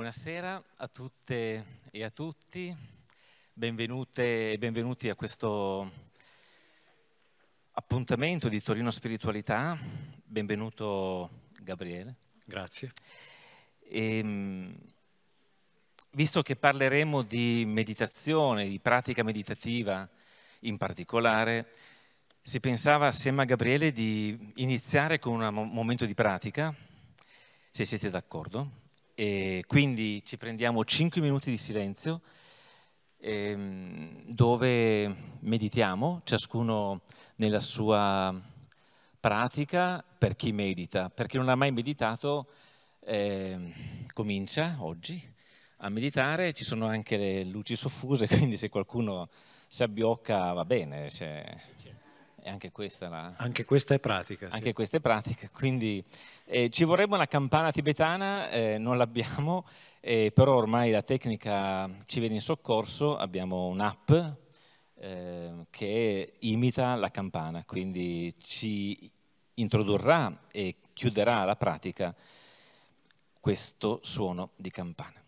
Buonasera a tutte e a tutti, benvenute e benvenuti a questo appuntamento di Torino Spiritualità, benvenuto Gabriele. Grazie. E, ehm, visto che parleremo di meditazione, di pratica meditativa in particolare, si pensava assieme a Gabriele di iniziare con un momento di pratica, se siete d'accordo e quindi ci prendiamo 5 minuti di silenzio ehm, dove meditiamo, ciascuno nella sua pratica, per chi medita. Per chi non ha mai meditato ehm, comincia oggi a meditare, ci sono anche le luci soffuse, quindi se qualcuno si abbiocca va bene, se, e anche questa, la... anche questa è pratica. Anche sì. questa è pratica, quindi eh, ci vorrebbe una campana tibetana, eh, non l'abbiamo, eh, però ormai la tecnica ci viene in soccorso, abbiamo un'app ehm, che imita la campana, quindi ci introdurrà e chiuderà la pratica questo suono di campana.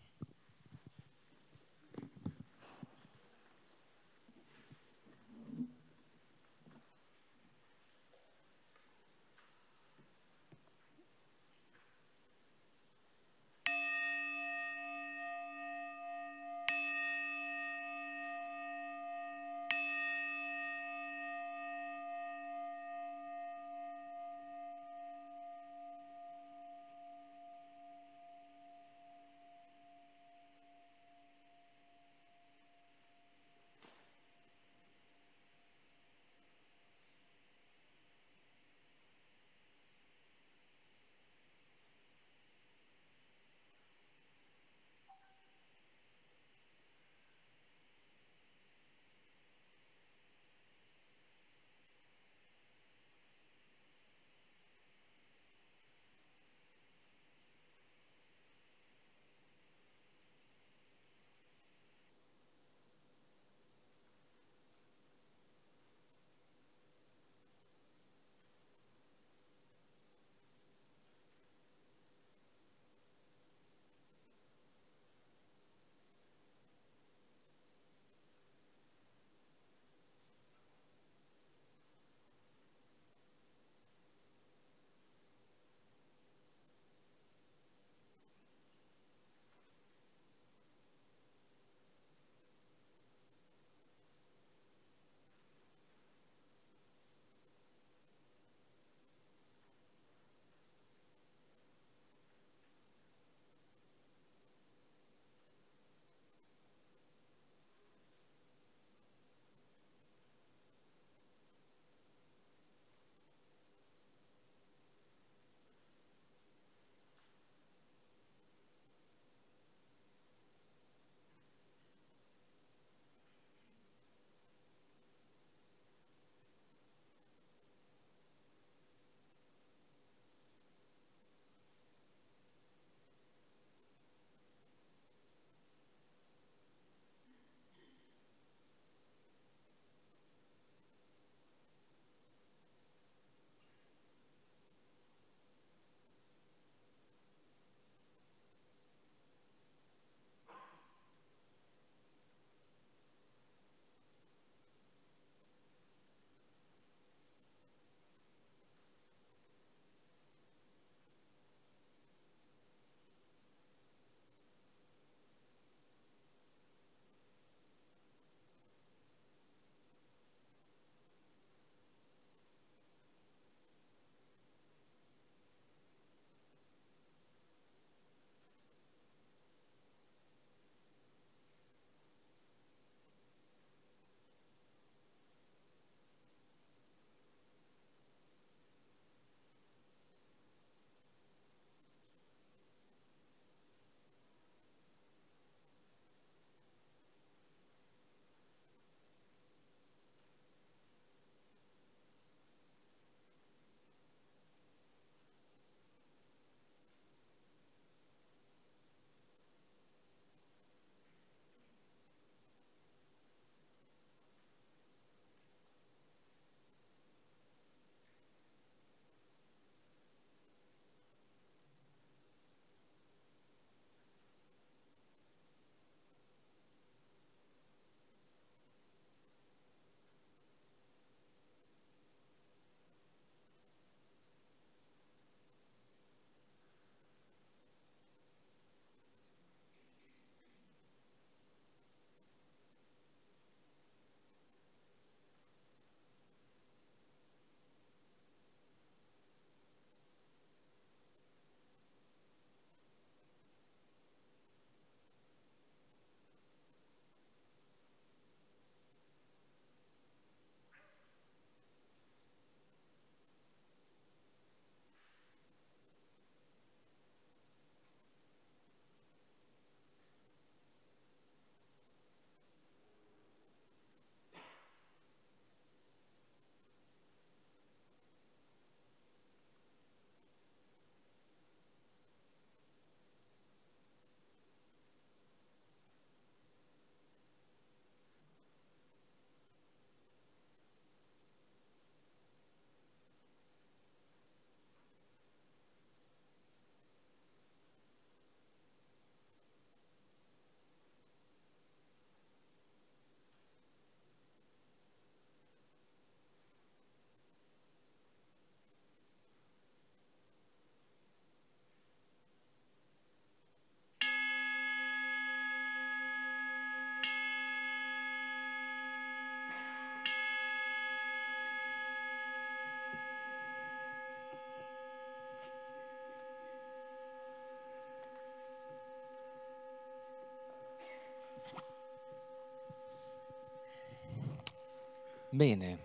bene.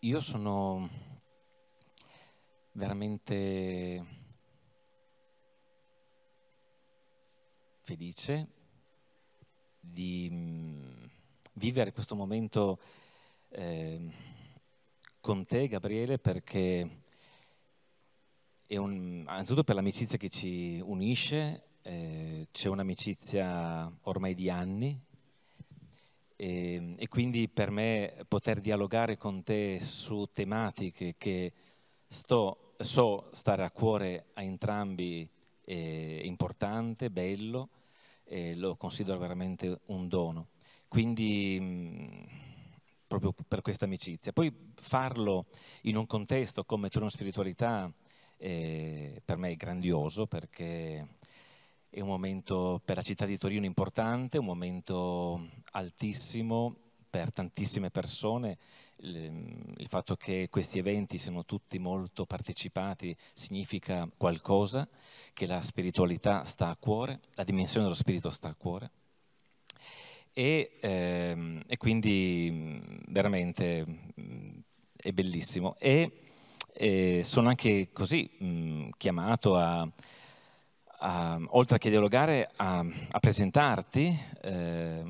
Io sono veramente felice di mm, vivere questo momento eh, con te, Gabriele, perché è un, anzitutto per l'amicizia che ci unisce, eh, c'è un'amicizia ormai di anni e, ehm, e, quindi per me poter dialogare con te su tematiche che sto, so stare a cuore a entrambi è importante, bello, e lo considero veramente un dono. Quindi proprio per questa amicizia. Poi farlo in un contesto come Torino Spiritualità, eh, per me è grandioso perché è un momento per la città di Torino importante, un momento altissimo per tantissime persone. Il fatto che questi eventi siano tutti molto partecipati significa qualcosa, che la spiritualità sta a cuore, la dimensione dello spirito sta a cuore. E, ehm, e quindi veramente mm, è bellissimo. E, eh, sono anche così mh, chiamato a, a, oltre che dialogare, a, a presentarti, eh,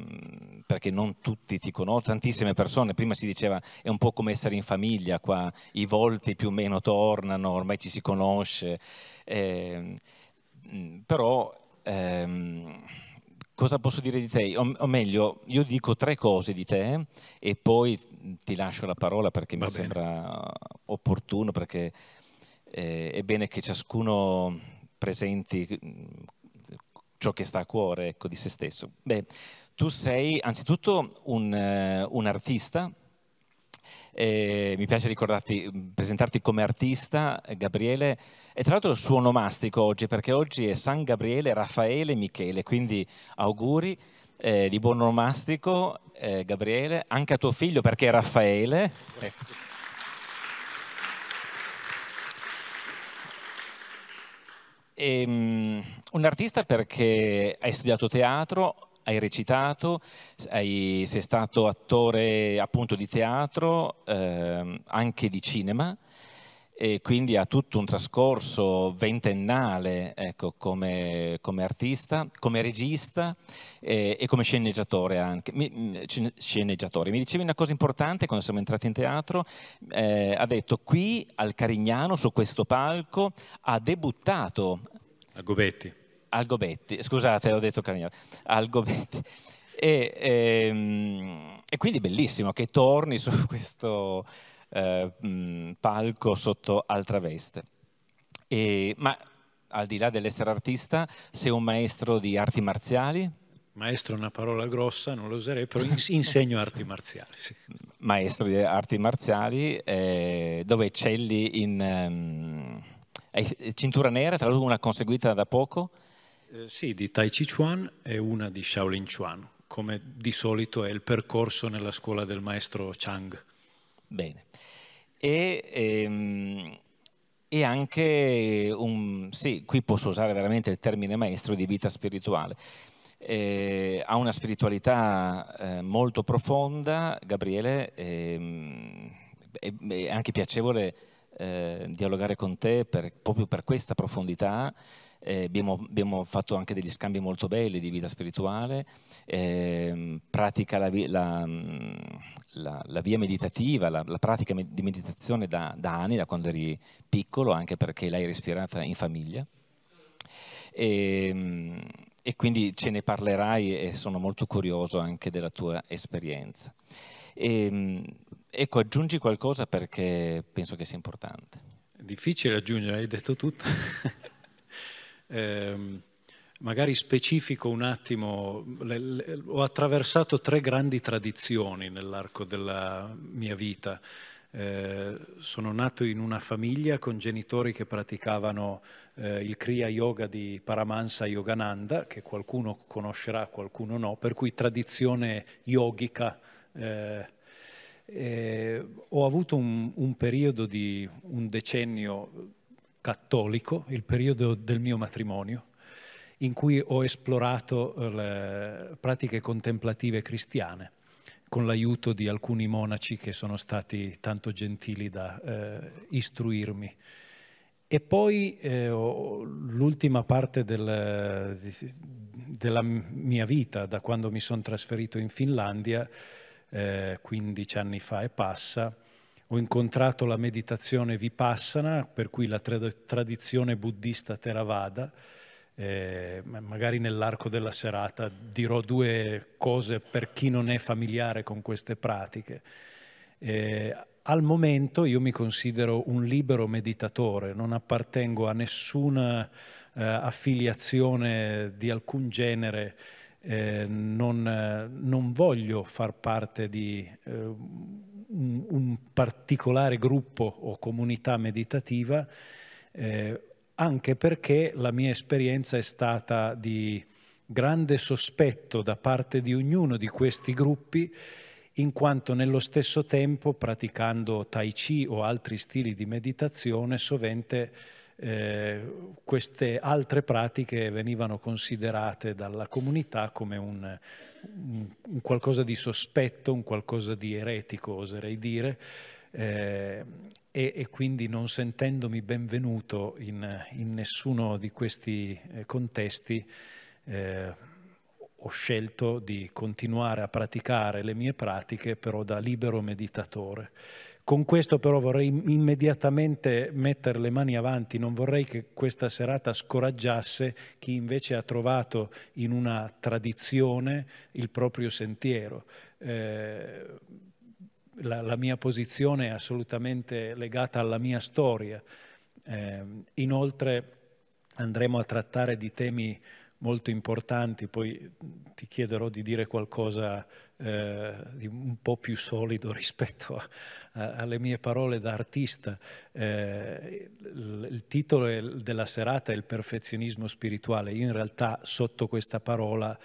perché non tutti ti conoscono, tantissime persone, prima si diceva è un po' come essere in famiglia qua, i volti più o meno tornano, ormai ci si conosce, eh, però ehm, cosa posso dire di te? O, o, meglio, io dico tre cose di te e poi ti lascio la parola perché Va mi bene. sembra opportuno, perché eh, è bene che ciascuno presenti mm, ciò che sta a cuore ecco, di se stesso. Beh, tu sei anzitutto un, eh, un artista, e eh, mi piace ricordarti, presentarti come artista, Gabriele, e tra l'altro il suo nomastico oggi, perché oggi è San Gabriele, Raffaele, Michele, quindi auguri eh, di buon nomastico, eh, Gabriele, anche a tuo figlio perché è Raffaele. Grazie. um, un artista perché hai studiato teatro, hai recitato, hai, sei stato attore appunto di teatro, eh, anche di cinema, e quindi ha tutto un trascorso ventennale ecco, come, come, artista, come regista eh, e come sceneggiatore anche. Mi, mm, sceneggiatore. Mi dicevi una cosa importante quando siamo entrati in teatro, eh, ha detto qui al Carignano, su questo palco, ha debuttato. A Gobetti. Algobetti, scusate, ho detto Carniero, Algobetti. E, e, ehm, e quindi bellissimo che torni su questo eh, palco sotto altra veste. E, ma al di là dell'essere artista, sei un maestro di arti marziali? Maestro è una parola grossa, non lo userei, però insegno arti marziali. Sì. Maestro di arti marziali, eh, dove eccelli in um, cintura nera, tra l'altro una conseguita da poco? Eh, sì, di Tai Chi Chuan e una di Shaolin Chuan, come di solito è il percorso nella scuola del maestro Chang. Bene. E, ehm, e anche un, sì, qui posso usare veramente il termine maestro di vita spirituale. Eh, ha una spiritualità eh, molto profonda, Gabriele, ehm, è, è, anche piacevole eh, dialogare con te per, proprio per questa profondità eh, abbiamo, abbiamo, fatto anche degli scambi molto belli di vita spirituale, eh, pratica la, la, mm, la, la, via meditativa, la, pratica di meditazione da, da, anni, da quando eri piccolo, anche perché l'hai respirata in famiglia. E, ehm, e quindi ce ne parlerai e sono molto curioso anche della tua esperienza. E, ehm, ecco, aggiungi qualcosa perché penso che sia importante. È difficile aggiungere, hai detto tutto. eh, magari specifico un attimo, le, le, ho attraversato tre grandi tradizioni nell'arco della mia vita. Eh, sono nato in una famiglia con genitori che praticavano eh, il Kriya Yoga di Paramahansa Yogananda, che qualcuno conoscerà, qualcuno no, per cui tradizione yogica. Eh, eh ho avuto un, un periodo di un decennio cattolico, il periodo del mio matrimonio, in cui ho esplorato eh, le pratiche contemplative cristiane con l'aiuto di alcuni monaci che sono stati tanto gentili da eh, istruirmi. E poi eh, l'ultima parte del, della mia vita, da quando mi sono trasferito in Finlandia, eh, 15 anni fa e passa, ho incontrato la meditazione vipassana, per cui la tra tradizione buddista Theravada, eh, magari nell'arco della serata dirò due cose per chi non è familiare con queste pratiche. Eh, al momento io mi considero un libero meditatore, non appartengo a nessuna eh, affiliazione di alcun genere, eh, non, non, voglio far parte di eh, un, un particolare gruppo o comunità meditativa, eh, anche perché la mia esperienza è stata di grande sospetto da parte di ognuno di questi gruppi, in quanto nello stesso tempo, praticando tai chi o altri stili di meditazione, sovente eh, queste altre pratiche venivano considerate dalla comunità come un un qualcosa di sospetto, un qualcosa di eretico, oserei dire, eh, e, e, quindi non sentendomi benvenuto in, in nessuno di questi eh, contesti, eh, ho scelto di continuare a praticare le mie pratiche però da libero meditatore. Con questo però vorrei immediatamente mettere le mani avanti, non vorrei che questa serata scoraggiasse chi invece ha trovato in una tradizione il proprio sentiero. Eh, la, la, mia posizione è assolutamente legata alla mia storia. Eh, inoltre andremo a trattare di temi molto importanti, poi ti chiederò di dire qualcosa eh, un po' più solido rispetto a, a, alle mie parole da artista. Eh, il, il titolo della serata è Il perfezionismo spirituale. Io in realtà sotto questa parola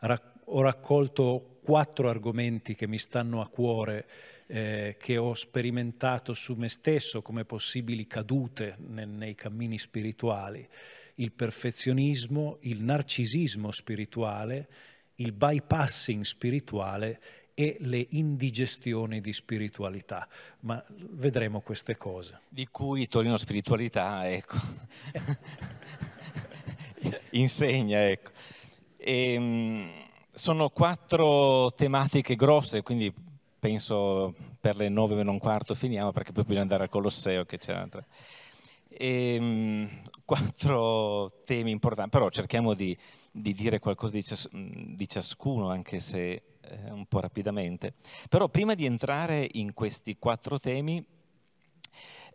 rac- ho raccolto quattro argomenti che mi stanno a cuore eh, che ho sperimentato su me stesso come possibili cadute nel, nei cammini spirituali, il perfezionismo, il narcisismo spirituale, il bypassing spirituale e le indigestioni di spiritualità, ma vedremo queste cose. Di cui Torino Spiritualità, ecco, insegna, ecco. E, ehm, sono quattro tematiche grosse, quindi penso per le nove meno un quarto finiamo, perché poi bisogna andare al Colosseo che c'è un'altra. E, ehm, quattro temi importanti, però cerchiamo di di dire qualcosa di, cias mm, di ciascuno, anche se eh, un po' rapidamente. Però prima di entrare in questi quattro temi,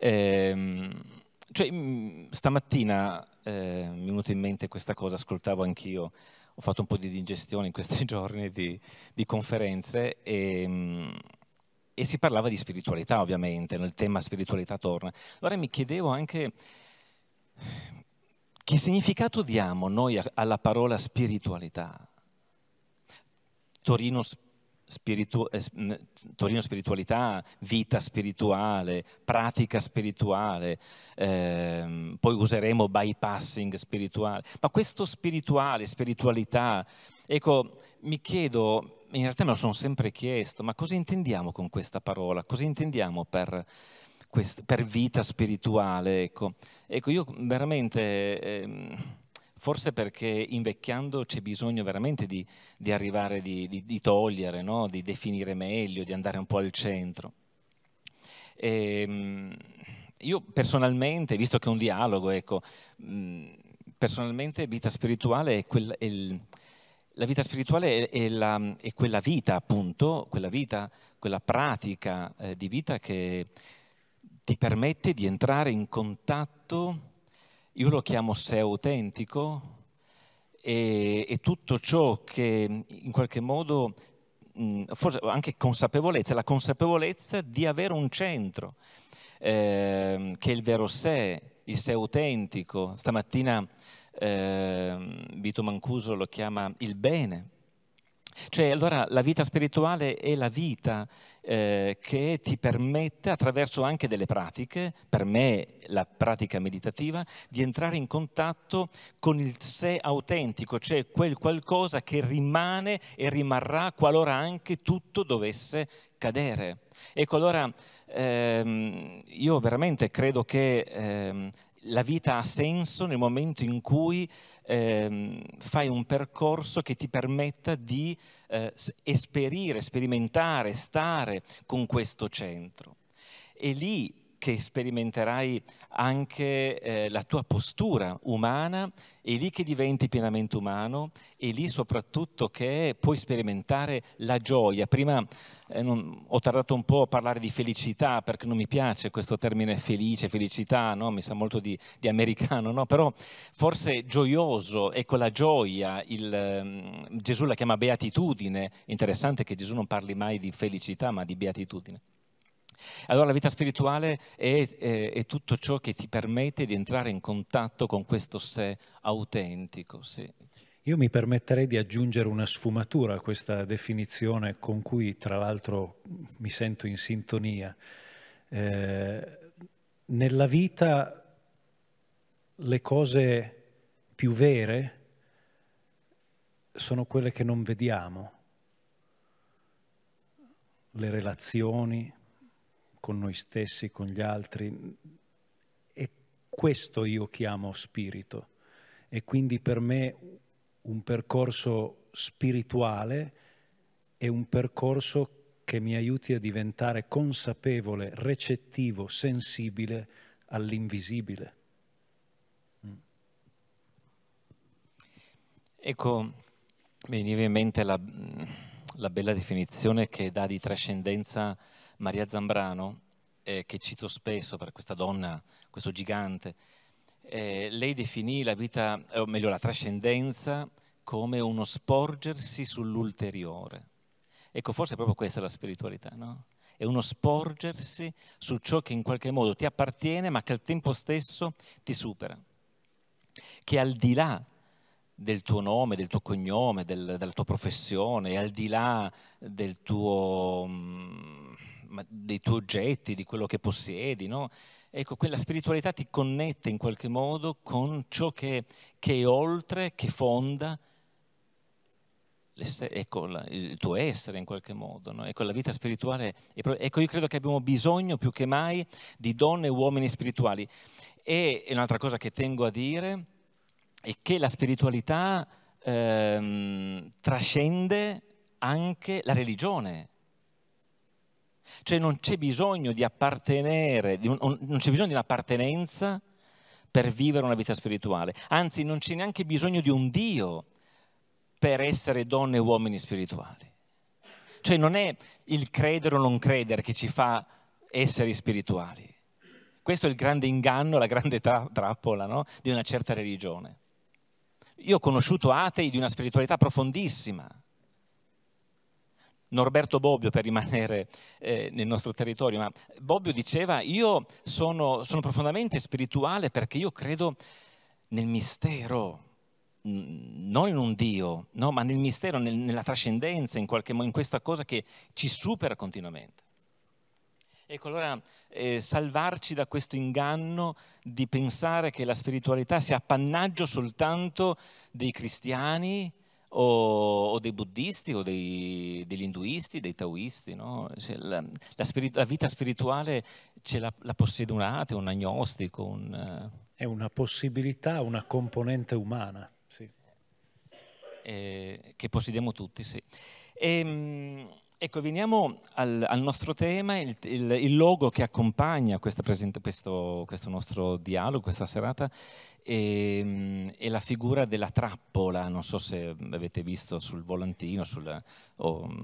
ehm, cioè, mh, mm, stamattina eh, mi è venuta in mente questa cosa, ascoltavo anch'io, ho fatto un po' di digestione in questi giorni di, di conferenze e, ehm, mh, e si parlava di spiritualità ovviamente, nel tema spiritualità torna. Allora mi chiedevo anche che significato diamo noi alla parola spiritualità? Torino, spiritu- Torino spiritualità, vita spirituale, pratica spirituale, eh, poi useremo bypassing spirituale. Ma questo spirituale, spiritualità, ecco, mi chiedo, in realtà me lo sono sempre chiesto, ma cosa intendiamo con questa parola? Cosa intendiamo per quest- per vita spirituale. Ecco, ecco io veramente, eh, forse perché invecchiando c'è bisogno veramente di, di arrivare, di, di, di togliere, no? di definire meglio, di andare un po' al centro. E, ehm, io personalmente, visto che è un dialogo, ecco, personalmente vita spirituale è quella... È il, la vita spirituale è, la, è, quella vita, appunto, quella vita, quella pratica eh, di vita che ti permette di entrare in contatto, io lo chiamo sé autentico, e, e tutto ciò che in qualche modo, mh, forse anche consapevolezza, la consapevolezza di avere un centro, eh, che è il vero sé, il sé autentico. Stamattina eh, Vito Mancuso lo chiama il bene. Cioè, allora la vita spirituale è la vita, eh, che ti permette, attraverso anche delle pratiche, per me la pratica meditativa, di entrare in contatto con il sé autentico, cioè quel qualcosa che rimane e rimarrà qualora anche tutto dovesse cadere. Ecco allora ehm, io veramente credo che ehm, la vita ha senso nel momento in cui ehm, fai un percorso che ti permetta di eh, esperire, sperimentare, stare con questo centro. E lì che sperimenterai anche eh, la tua postura umana, è lì che diventi pienamente umano, è lì soprattutto che puoi sperimentare la gioia. Prima eh, non, ho tardato un po' a parlare di felicità perché non mi piace questo termine felice, felicità, no? mi sa molto di, di americano, no? però forse gioioso, ecco la gioia, il, eh, Gesù la chiama beatitudine, interessante che Gesù non parli mai di felicità ma di beatitudine. Allora la vita spirituale è, è, è, tutto ciò che ti permette di entrare in contatto con questo sé autentico. Sì. Io mi permetterei di aggiungere una sfumatura a questa definizione con cui tra l'altro mi sento in sintonia. Eh, nella vita le cose più vere sono quelle che non vediamo, le relazioni, con noi stessi, con gli altri. E questo io chiamo spirito. E quindi per me un percorso spirituale è un percorso che mi aiuti a diventare consapevole, recettivo, sensibile all'invisibile. Mm. Ecco, mi veniva in mente la, la bella definizione che dà di trascendenza Maria Zambrano, eh, che cito spesso per questa donna, questo gigante, eh, lei definì la vita, o meglio la trascendenza, come uno sporgersi sull'ulteriore. Ecco, forse è proprio questa la spiritualità, no? È uno sporgersi su ciò che in qualche modo ti appartiene, ma che al tempo stesso ti supera. Che al di là del tuo nome, del tuo cognome, del, della tua professione, al di là del tuo, mm, dei tuoi oggetti, di quello che possiedi, no? Ecco, quella spiritualità ti connette in qualche modo con ciò che, che è oltre, che fonda ecco, la, il tuo essere in qualche modo. No? Ecco, la vita spirituale, è, ecco, io credo che abbiamo bisogno più che mai di donne e uomini spirituali. E, e un'altra cosa che tengo a dire è che la spiritualità ehm, trascende anche la religione cioè non c'è bisogno di appartenere, di un, non c'è bisogno di un'appartenenza per vivere una vita spirituale. Anzi, non c'è neanche bisogno di un Dio per essere donne e uomini spirituali. Cioè non è il credere o non credere che ci fa essere spirituali. Questo è il grande inganno, la grande tra- trappola no? di una certa religione. Io ho conosciuto atei di una spiritualità profondissima, Norberto Bobbio, per rimanere eh, nel nostro territorio, ma Bobbio diceva io sono, sono profondamente spirituale perché io credo nel mistero, non in un Dio, no? ma nel mistero, nel, nella trascendenza, in qualche modo, in questa cosa che ci supera continuamente. Ecco, allora eh, salvarci da questo inganno di pensare che la spiritualità sia appannaggio soltanto dei cristiani o, o dei buddisti o dei, degli induisti, dei taoisti. No? Cioè, la, la, spirit- la, vita spirituale ce la, la possiede un ateo, un agnostico. Un, uh... È una possibilità, una componente umana. Sì. Eh, che possediamo tutti, sì. E, ehm, Ecco, veniamo al, al, nostro tema, il, il, il logo che accompagna presenta, questo, questo, nostro dialogo, questa serata, e, ehm, e, la figura della trappola, non so se avete visto sul volantino, sul, oh,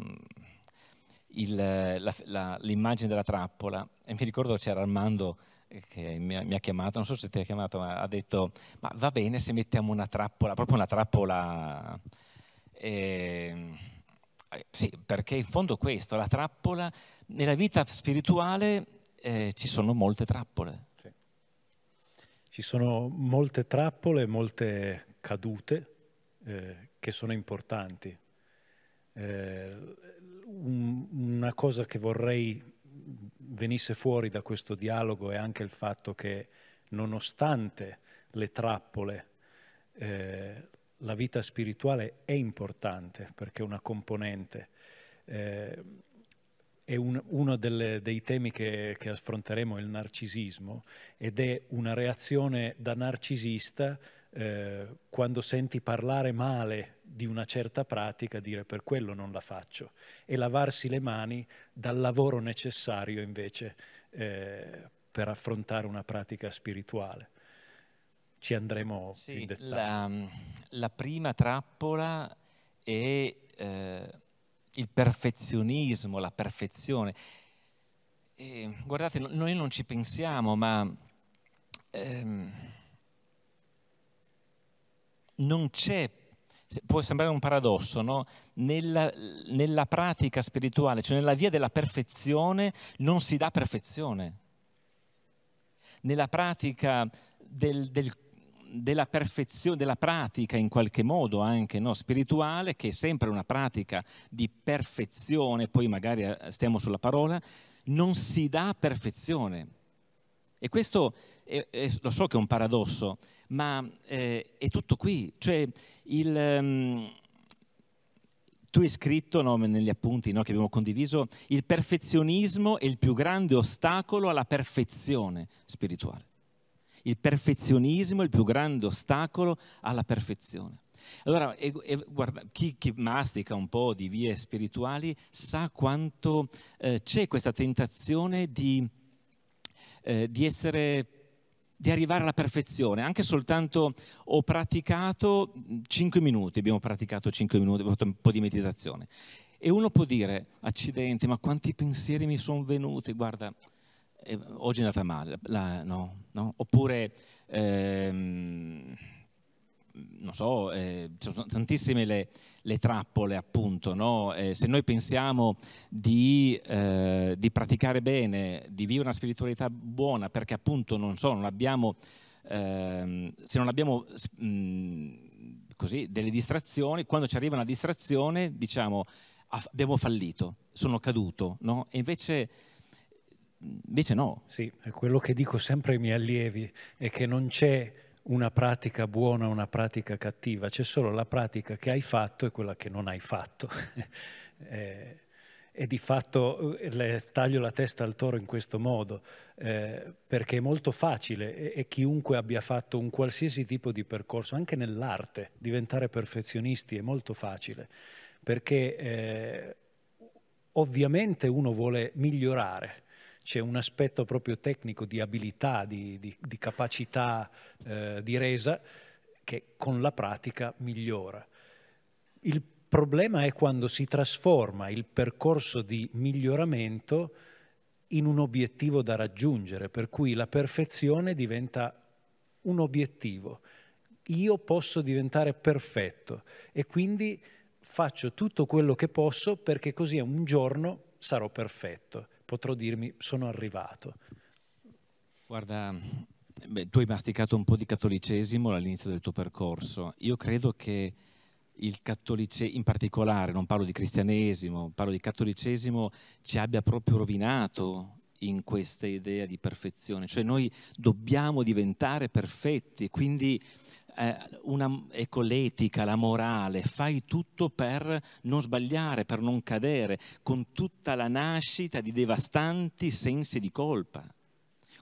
l'immagine della trappola, e mi ricordo c'era Armando eh, che mi ha, mi ha, chiamato, non so se ti ha chiamato, ma ha detto, ma va bene se mettiamo una trappola, proprio una trappola... Ehm, eh, sì, perché in fondo questo, la trappola, nella vita spirituale eh, ci sono molte trappole ci sono molte trappole, molte cadute eh, che sono importanti. Eh, un, una cosa che vorrei venisse fuori da questo dialogo è anche il fatto che nonostante le trappole, eh, la vita spirituale è importante perché è una componente. Eh, è un, uno delle, dei temi che, che affronteremo, il narcisismo, ed è una reazione da narcisista eh, quando senti parlare male di una certa pratica, dire per quello non la faccio, e lavarsi le mani dal lavoro necessario invece eh, per affrontare una pratica spirituale. Ci andremo sì, in dettaglio. La, la prima trappola è... Eh il perfezionismo, la perfezione. E, guardate, noi non ci pensiamo, ma ehm, non c'è, può sembrare un paradosso, no? nella, nella pratica spirituale, cioè nella via della perfezione, non si dà perfezione. Nella pratica del, del, della perfezione, della pratica in qualche modo anche no, spirituale, che è sempre una pratica di perfezione, poi magari eh, stiamo sulla parola, non si dà perfezione. E questo è, è, lo so che è un paradosso, ma eh, è tutto qui. Cioè, il, um, tu hai scritto no, negli appunti no, che abbiamo condiviso, il perfezionismo è il più grande ostacolo alla perfezione spirituale. Il perfezionismo è il più grande ostacolo alla perfezione. Allora, e, e, guarda, chi, chi, mastica un po' di vie spirituali sa quanto eh, c'è questa tentazione di, eh, di essere di arrivare alla perfezione, anche soltanto ho praticato 5 minuti, abbiamo praticato 5 minuti, ho fatto un po' di meditazione. E uno può dire, accidente, ma quanti pensieri mi sono venuti, guarda, eh, oggi è andata male, la, no, no? oppure ehm, non so, eh, sono tantissime le, le trappole appunto, no? eh, se noi pensiamo di, eh, di, praticare bene, di vivere una spiritualità buona, perché appunto non so, non abbiamo, ehm, se non abbiamo mh, mm, così, delle distrazioni, quando ci arriva una distrazione diciamo abbiamo fallito, sono caduto, no? E invece invece no. Sì, è quello che dico sempre ai miei allievi, è che non c'è una pratica buona o una pratica cattiva, c'è solo la pratica che hai fatto e quella che non hai fatto. Eh, e di fatto eh, le taglio la testa al toro in questo modo, eh, perché è molto facile e, e, chiunque abbia fatto un qualsiasi tipo di percorso, anche nell'arte, diventare perfezionisti è molto facile, perché eh, ovviamente uno vuole migliorare, c'è un aspetto proprio tecnico di abilità, di, di, di capacità eh, di resa che con la pratica migliora. Il problema è quando si trasforma il percorso di miglioramento in un obiettivo da raggiungere, per cui la perfezione diventa un obiettivo. Io posso diventare perfetto e quindi faccio tutto quello che posso perché così un giorno sarò perfetto potrò dirmi sono arrivato. Guarda, beh, tu hai masticato un po' di cattolicesimo all'inizio del tuo percorso. Io credo che il cattolicesimo, in particolare, non parlo di cristianesimo, parlo di cattolicesimo, ci abbia proprio rovinato in questa idea di perfezione. Cioè noi dobbiamo diventare perfetti, quindi eh, una, ecco, l'etica, la morale, fai tutto per non sbagliare, per non cadere, con tutta la nascita di devastanti sensi di colpa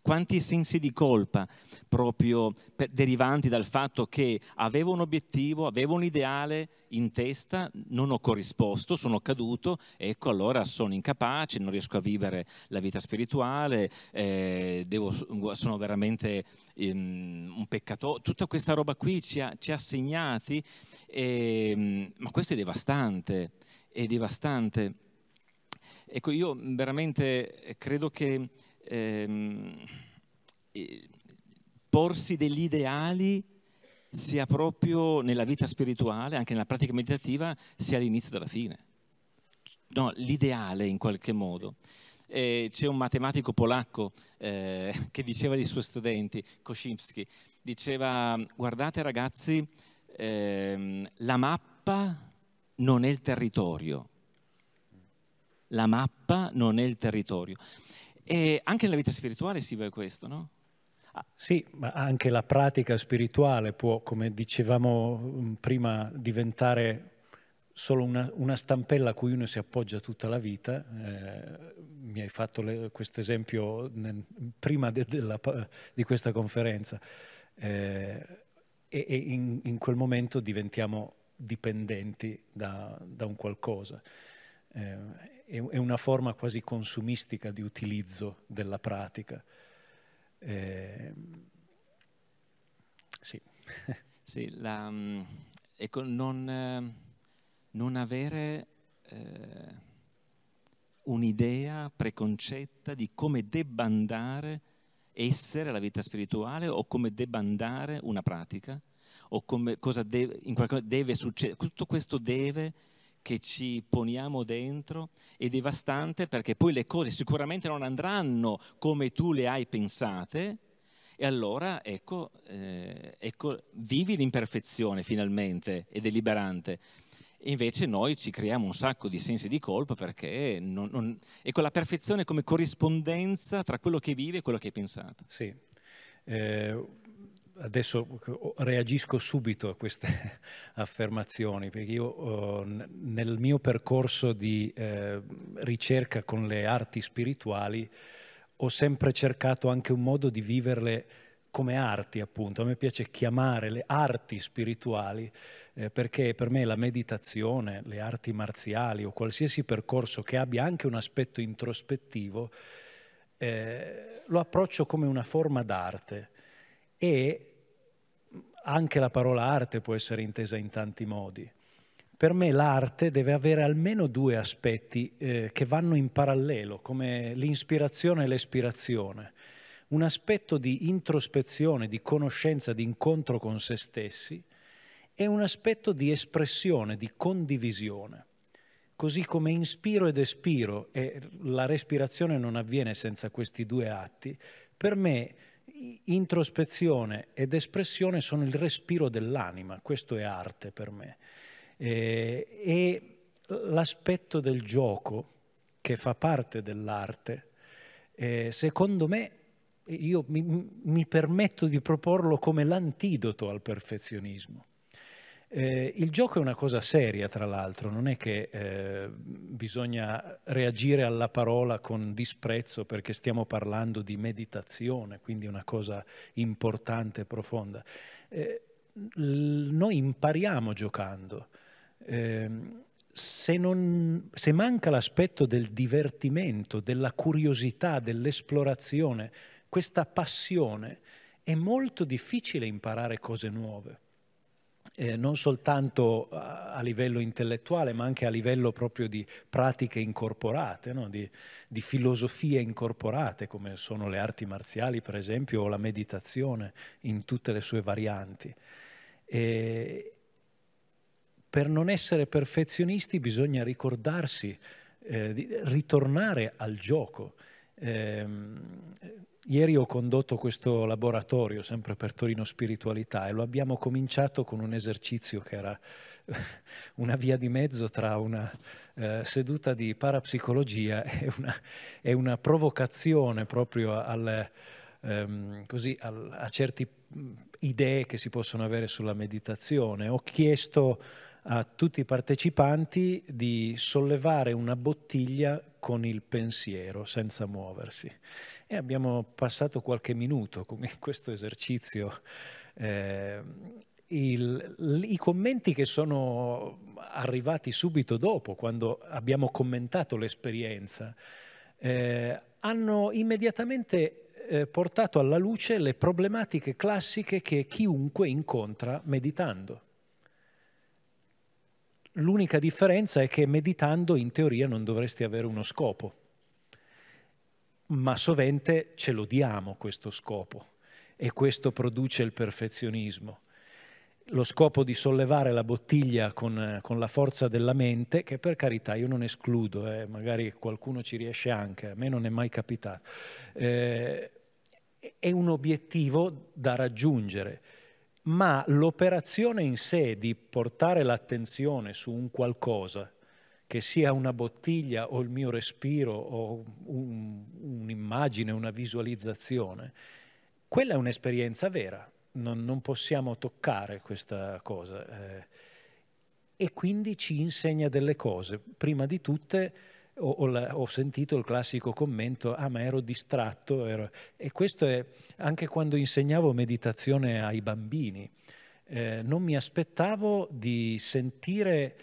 quanti sensi di colpa proprio per, derivanti dal fatto che avevo un obiettivo, avevo un ideale in testa, non ho corrisposto, sono caduto, ecco allora sono incapace, non riesco a vivere la vita spirituale, eh, devo, sono veramente ehm, un peccatore, tutta questa roba qui ci ha, ci ha segnati, ehm, ma questo è devastante, è devastante. Ecco, io veramente credo che ehm, porsi degli ideali sia proprio nella vita spirituale, anche nella pratica meditativa, sia all'inizio della fine. No, l'ideale in qualche modo. Eh, c'è un matematico polacco eh, che diceva ai suoi studenti, Koszymski, diceva guardate ragazzi, ehm, la mappa non è il territorio. La mappa non è il territorio. E anche nella vita spirituale si vede questo, no? Ah. Sì, ma anche la pratica spirituale può, come dicevamo mm, prima, diventare solo una, una stampella a cui uno si appoggia tutta la vita. Eh, mi hai fatto questo esempio prima de, della, di questa conferenza. Eh, e, e in, in, quel momento diventiamo dipendenti da, da un qualcosa. Eh, è una forma quasi consumistica di utilizzo della pratica. Eh, sì. sì la, ecco, non, ehm, non avere eh, un'idea preconcetta di come debba andare essere la vita spirituale o come debba andare una pratica o come, cosa deve, in qualcosa deve succedere. Tutto questo deve che ci poniamo dentro è devastante perché poi le cose sicuramente non andranno come tu le hai pensate e allora ecco, eh, ecco vivi l'imperfezione finalmente ed è liberante. E invece noi ci creiamo un sacco di sensi di colpa perché non, non, ecco la perfezione come corrispondenza tra quello che vivi e quello che hai pensato. Sì. Eh adesso reagisco subito a queste affermazioni, perché io oh, nel mio percorso di eh, ricerca con le arti spirituali ho sempre cercato anche un modo di viverle come arti, appunto. A me piace chiamare le arti spirituali eh, perché per me la meditazione, le arti marziali o qualsiasi percorso che abbia anche un aspetto introspettivo, eh, lo approccio come una forma d'arte e anche la parola arte può essere intesa in tanti modi. Per me l'arte deve avere almeno due aspetti eh, che vanno in parallelo, come l'inspirazione e l'espirazione. Un aspetto di introspezione, di conoscenza, di incontro con se stessi e un aspetto di espressione, di condivisione. Così come inspiro ed espiro, e la respirazione non avviene senza questi due atti, per me introspezione ed espressione sono il respiro dell'anima, questo è arte per me. e, eh, e l'aspetto del gioco che fa parte dell'arte, eh, secondo me, io mi, mi permetto di proporlo come l'antidoto al perfezionismo. Eh, il gioco è una cosa seria, tra l'altro, non è che eh, bisogna reagire alla parola con disprezzo perché stiamo parlando di meditazione, quindi una cosa importante e profonda. Eh, noi impariamo giocando. Ehm, se, non, se manca l'aspetto del divertimento, della curiosità, dell'esplorazione, questa passione, è molto difficile imparare cose nuove eh, non soltanto a, a, livello intellettuale, ma anche a livello proprio di pratiche incorporate, no? di, di, filosofie incorporate, come sono le arti marziali, per esempio, o la meditazione in tutte le sue varianti. E per non essere perfezionisti bisogna ricordarsi, eh, di ritornare al gioco. Eh, Ieri ho condotto questo laboratorio sempre per Torino Spiritualità e lo abbiamo cominciato con un esercizio che era una via di mezzo tra una eh, seduta di parapsicologia e una, e una provocazione proprio al, ehm, così, al, a certe mm, idee che si possono avere sulla meditazione. Ho chiesto a tutti i partecipanti di sollevare una bottiglia con il pensiero senza muoversi. E abbiamo passato qualche minuto con questo esercizio. Eh, il, I commenti che sono arrivati subito dopo, quando abbiamo commentato l'esperienza, eh, hanno immediatamente eh, portato alla luce le problematiche classiche che chiunque incontra meditando. L'unica differenza è che meditando in teoria non dovresti avere uno scopo ma sovente ce lo diamo questo scopo e questo produce il perfezionismo. Lo scopo di sollevare la bottiglia con, con la forza della mente, che per carità io non escludo, eh, magari qualcuno ci riesce anche, a me non è mai capitato, eh, è un obiettivo da raggiungere, ma l'operazione in sé di portare l'attenzione su un qualcosa che sia una bottiglia o il mio respiro o un, un'immagine, una visualizzazione, quella è un'esperienza vera, non, non possiamo toccare questa cosa. Eh, e quindi ci insegna delle cose. Prima di tutte ho, ho, ho sentito il classico commento, ah ma ero distratto, ero... e questo è anche quando insegnavo meditazione ai bambini. Eh, non mi aspettavo di sentire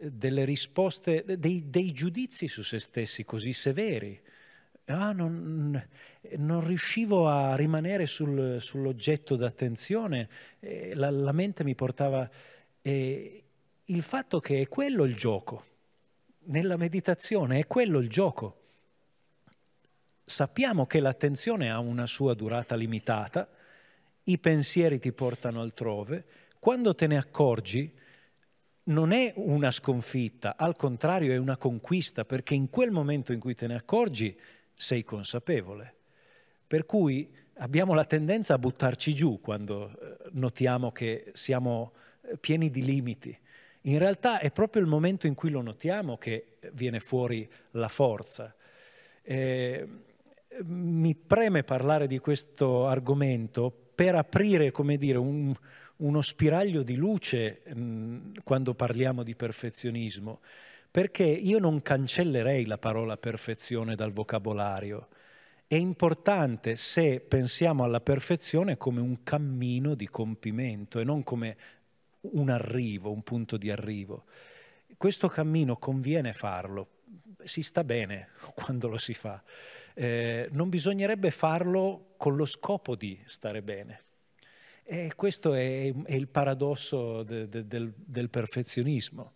delle risposte, dei, dei giudizi su se stessi così severi. Ah, non, non, riuscivo a rimanere sul, sull'oggetto d'attenzione, eh, la, la, mente mi portava... Eh, il fatto che è quello il gioco, nella meditazione è quello il gioco. Sappiamo che l'attenzione ha una sua durata limitata, i pensieri ti portano altrove, quando te ne accorgi non è una sconfitta, al contrario è una conquista, perché in quel momento in cui te ne accorgi sei consapevole. Per cui abbiamo la tendenza a buttarci giù quando eh, notiamo che siamo eh, pieni di limiti. In realtà è proprio il momento in cui lo notiamo che viene fuori la forza. Eh, mi preme parlare di questo argomento per aprire, come dire, un, uno spiraglio di luce mh, quando parliamo di perfezionismo, perché io non cancellerei la parola perfezione dal vocabolario. È importante se pensiamo alla perfezione come un cammino di compimento e non come un arrivo, un punto di arrivo. Questo cammino conviene farlo, si sta bene quando lo si fa. Eh, non bisognerebbe farlo con lo scopo di stare bene. E eh, questo è, è il paradosso de, de, del, del, perfezionismo.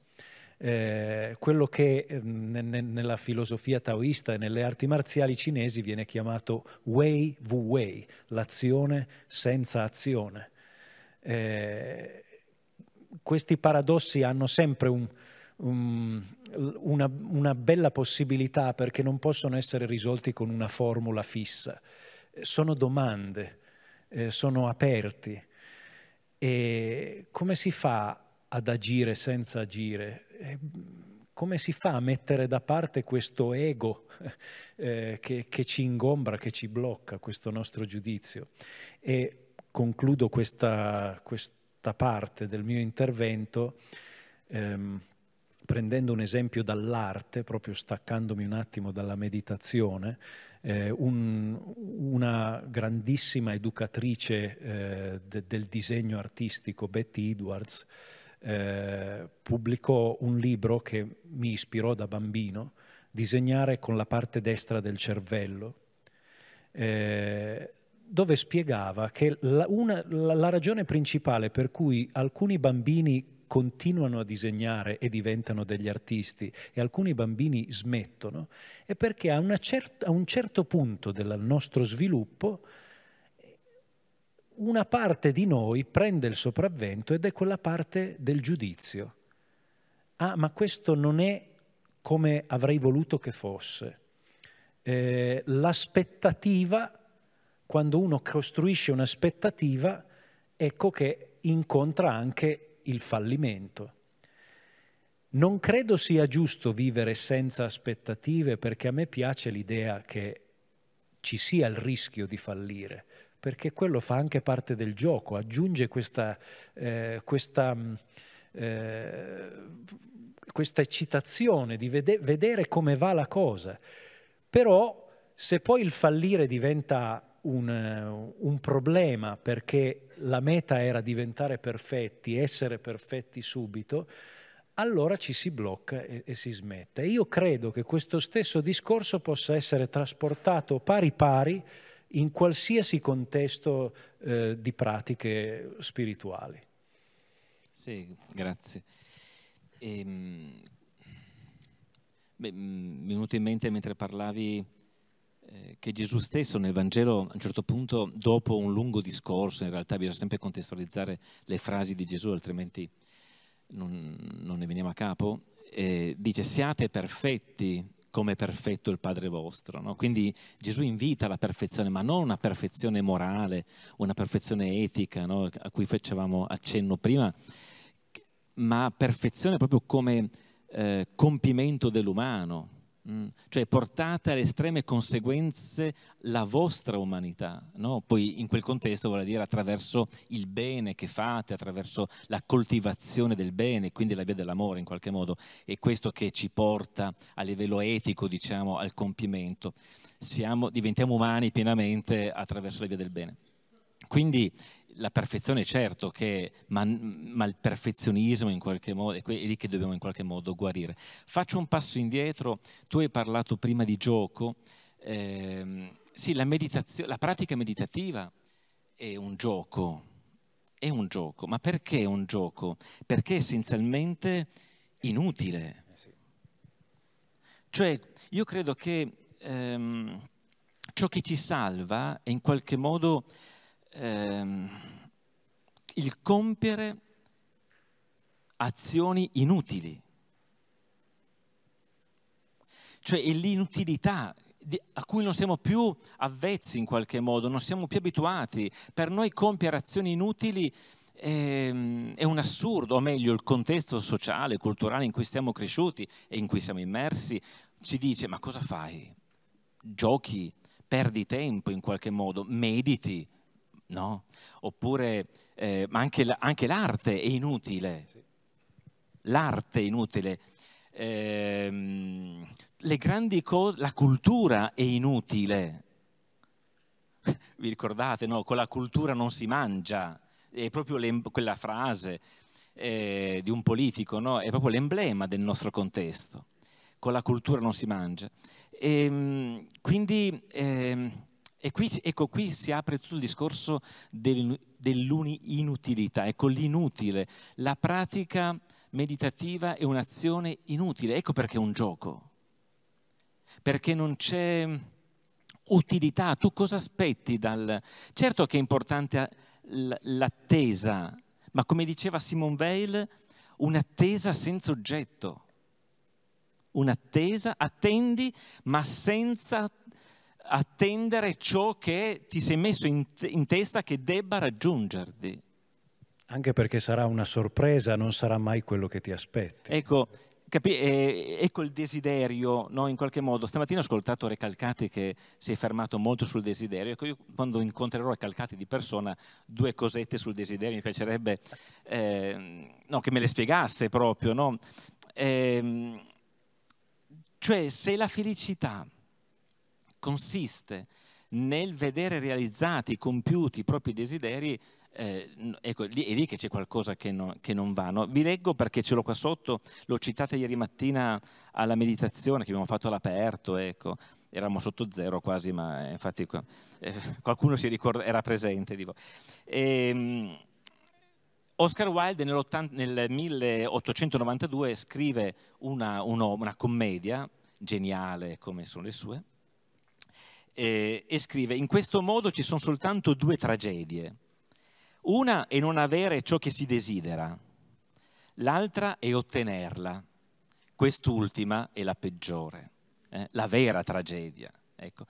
Eh, quello che ehm, nella filosofia taoista e nelle arti marziali cinesi viene chiamato Wei Wu Wei, l'azione senza azione. Eh, questi paradossi hanno sempre un, un, una, una bella possibilità perché non possono essere risolti con una formula fissa. Sono domande, eh, sono aperti. E come si fa ad agire senza agire? E eh, come si fa a mettere da parte questo ego eh, che, che, ci ingombra, che ci blocca questo nostro giudizio? E concludo questa, questa parte del mio intervento ehm, prendendo un esempio dall'arte, proprio staccandomi un attimo dalla meditazione, eh, un, una grandissima educatrice eh, de, del disegno artistico, Betty Edwards, eh, pubblicò un libro che mi ispirò da bambino, Disegnare con la parte destra del cervello, eh, dove spiegava che la, una, la, la ragione principale per cui alcuni bambini continuano a disegnare e diventano degli artisti e alcuni bambini smettono, è perché a, cert- a un certo punto del nostro sviluppo una parte di noi prende il sopravvento ed è quella parte del giudizio. Ah, ma questo non è come avrei voluto che fosse. Eh, l'aspettativa, quando uno costruisce un'aspettativa, ecco che incontra anche il fallimento. Non credo sia giusto vivere senza aspettative perché a me piace l'idea che ci sia il rischio di fallire, perché quello fa anche parte del gioco, aggiunge questa, eh, questa, mm, eh, questa eccitazione di vede vedere come va la cosa. Però se poi il fallire diventa un, eh, un problema perché la meta era diventare perfetti, essere perfetti subito, allora ci si blocca e, e si smette. Io credo che questo stesso discorso possa essere trasportato pari pari in qualsiasi contesto eh, di pratiche spirituali. Sì, grazie. Ehm, beh, mi è venuto in mente mentre parlavi eh, che Gesù stesso nel Vangelo a un certo punto, dopo un lungo discorso, in realtà bisogna sempre contestualizzare le frasi di Gesù, altrimenti non, non ne veniamo a capo, eh, dice siate perfetti come è perfetto il Padre vostro. No? Quindi Gesù invita alla perfezione, ma non una perfezione morale, una perfezione etica, no? a cui facevamo accenno prima, ma perfezione proprio come eh, compimento dell'umano Mm. cioè portate alle estreme conseguenze la vostra umanità, no? poi in quel contesto vuol dire attraverso il bene che fate, attraverso la coltivazione del bene, quindi la via dell'amore in qualche modo, è questo che ci porta a livello etico, diciamo, al compimento. Siamo, diventiamo umani pienamente attraverso la via del bene. Quindi la perfezione certo che, ma, ma, il perfezionismo in qualche modo, è, lì che dobbiamo in qualche modo guarire. Faccio un passo indietro, tu hai parlato prima di gioco, eh, sì, la, la pratica meditativa è un gioco, è un gioco, ma perché è un gioco? Perché è essenzialmente inutile. Eh, cioè, io credo che ehm, ciò che ci salva è in qualche modo ehm, il compiere azioni inutili, cioè l'inutilità a cui non siamo più avvezzi in qualche modo, non siamo più abituati. Per noi compiere azioni inutili ehm, è un assurdo, o meglio il contesto sociale, culturale in cui siamo cresciuti e in cui siamo immersi ci dice ma cosa fai? Giochi, perdi tempo in qualche modo, mediti, no? Oppure eh, anche, anche, l'arte è inutile. Sì. L'arte è inutile. Eh, le grandi cose, la cultura è inutile. Vi ricordate, no? Con la cultura non si mangia. È proprio quella frase eh, di un politico, no? È proprio l'emblema del nostro contesto. Con la cultura non si mangia. E, ehm, quindi... Eh, e qui, ecco, qui si apre tutto il discorso del, dell'inutilità, ecco l'inutile. La pratica meditativa è un'azione inutile, ecco perché è un gioco. Perché non c'è utilità, tu cosa aspetti dal... Certo che è importante eh, l'attesa, ma come diceva Simone Weil, un'attesa senza oggetto. Un'attesa, attendi, ma senza attendere ciò che ti sei messo in, te in testa che debba raggiungerti. Anche perché sarà una sorpresa, non sarà mai quello che ti aspetti. Ecco, eh, ecco il desiderio, no? in qualche modo. Stamattina ho ascoltato Recalcati che si è fermato molto sul desiderio. Ecco, io quando incontrerò Recalcati di persona, due cosette sul desiderio mi piacerebbe eh, no, che me le spiegasse proprio. No? Eh, cioè, se la felicità consiste nel vedere realizzati, compiuti i propri desideri, eh, ecco, lì, è lì che c'è qualcosa che, no, che non va. No? Vi leggo perché ce l'ho qua sotto, l'ho citata ieri mattina alla meditazione che abbiamo fatto all'aperto, ecco. eravamo sotto zero quasi, ma eh, infatti eh, qualcuno ricorda, era presente. E, ehm, Oscar Wilde nel, nel 1892 scrive una, una, una commedia, geniale come sono le sue, eh, e scrive, in questo modo ci sono soltanto due tragedie. Una è non avere ciò che si desidera, l'altra è ottenerla. Quest'ultima è la peggiore, eh? la vera tragedia. Ecco.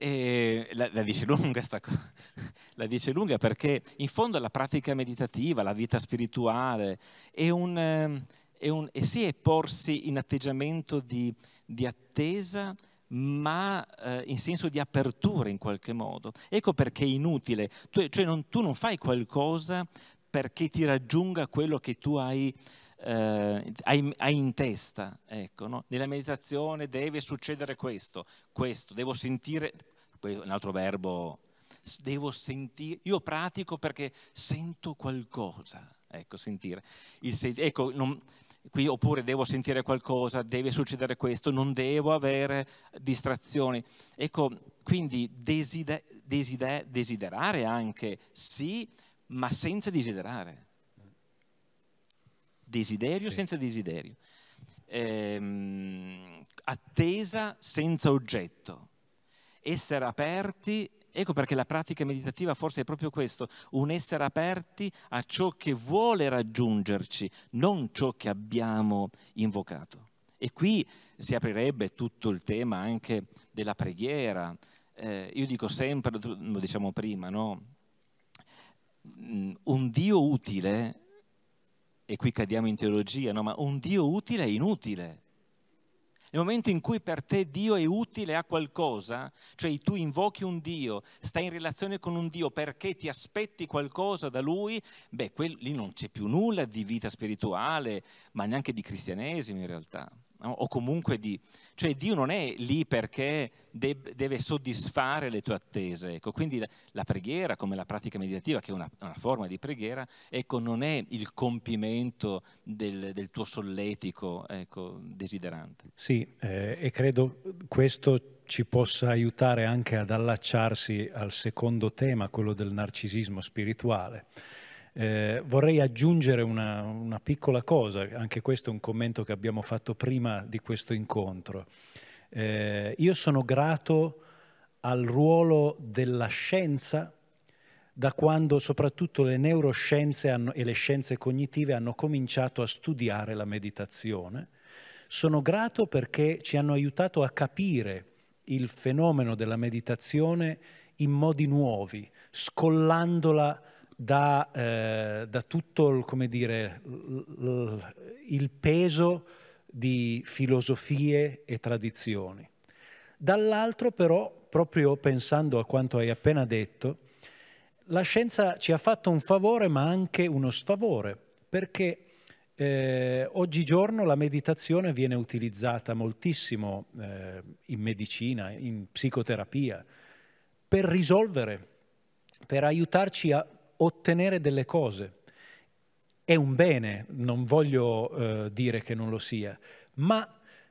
La, la, dice lunga sta cosa, la dice lunga perché in fondo la pratica meditativa, la vita spirituale è un... Ehm, è un, è sì, è porsi in atteggiamento di, di attesa ma eh, in senso di apertura in qualche modo. Ecco perché è inutile, tu, cioè non, tu non fai qualcosa perché ti raggiunga quello che tu hai, eh, hai, hai in testa. Ecco, no? Nella meditazione deve succedere questo, questo, devo sentire, un altro verbo, devo sentire, io pratico perché sento qualcosa. Ecco, sentire. Il, ecco, non, qui oppure devo sentire qualcosa, deve succedere questo, non devo avere distrazioni. Ecco, quindi desider- desider- desiderare anche, sì, ma senza desiderare. Desiderio sì. senza desiderio. Ehm, attesa senza oggetto. Essere aperti Ecco perché la pratica meditativa forse è proprio questo, un essere aperti a ciò che vuole raggiungerci, non ciò che abbiamo invocato. E qui si aprirebbe tutto il tema anche della preghiera. Eh, io dico sempre, lo diciamo prima, no? Mm, un Dio utile, e qui cadiamo in teologia, no? ma un Dio utile è inutile. Nel momento in cui per te Dio è utile a qualcosa, cioè tu invochi un Dio, stai in relazione con un Dio perché ti aspetti qualcosa da Lui, beh, quel, lì non c'è più nulla di vita spirituale, ma neanche di cristianesimo in realtà o comunque di... Cioè Dio non è lì perché deve soddisfare le tue attese, ecco. quindi la, preghiera come la pratica meditativa, che è una, una forma di preghiera, ecco, non è il compimento del, del tuo solletico ecco, desiderante. Sì, eh, e credo questo ci possa aiutare anche ad allacciarsi al secondo tema, quello del narcisismo spirituale. Eh, vorrei aggiungere una, una, piccola cosa, anche questo è un commento che abbiamo fatto prima di questo incontro. Eh, io sono grato al ruolo della scienza da quando soprattutto le neuroscienze hanno, e le scienze cognitive hanno cominciato a studiare la meditazione. Sono grato perché ci hanno aiutato a capire il fenomeno della meditazione in modi nuovi, scollandola da, eh, da tutto il, dire, il peso di filosofie e tradizioni. Dall'altro però, proprio pensando a quanto hai appena detto, la scienza ci ha fatto un favore ma anche uno sfavore, perché eh, oggigiorno la meditazione viene utilizzata moltissimo eh, in medicina, in psicoterapia, per risolvere, per aiutarci a ottenere delle cose. È un bene, non voglio eh, dire che non lo sia, ma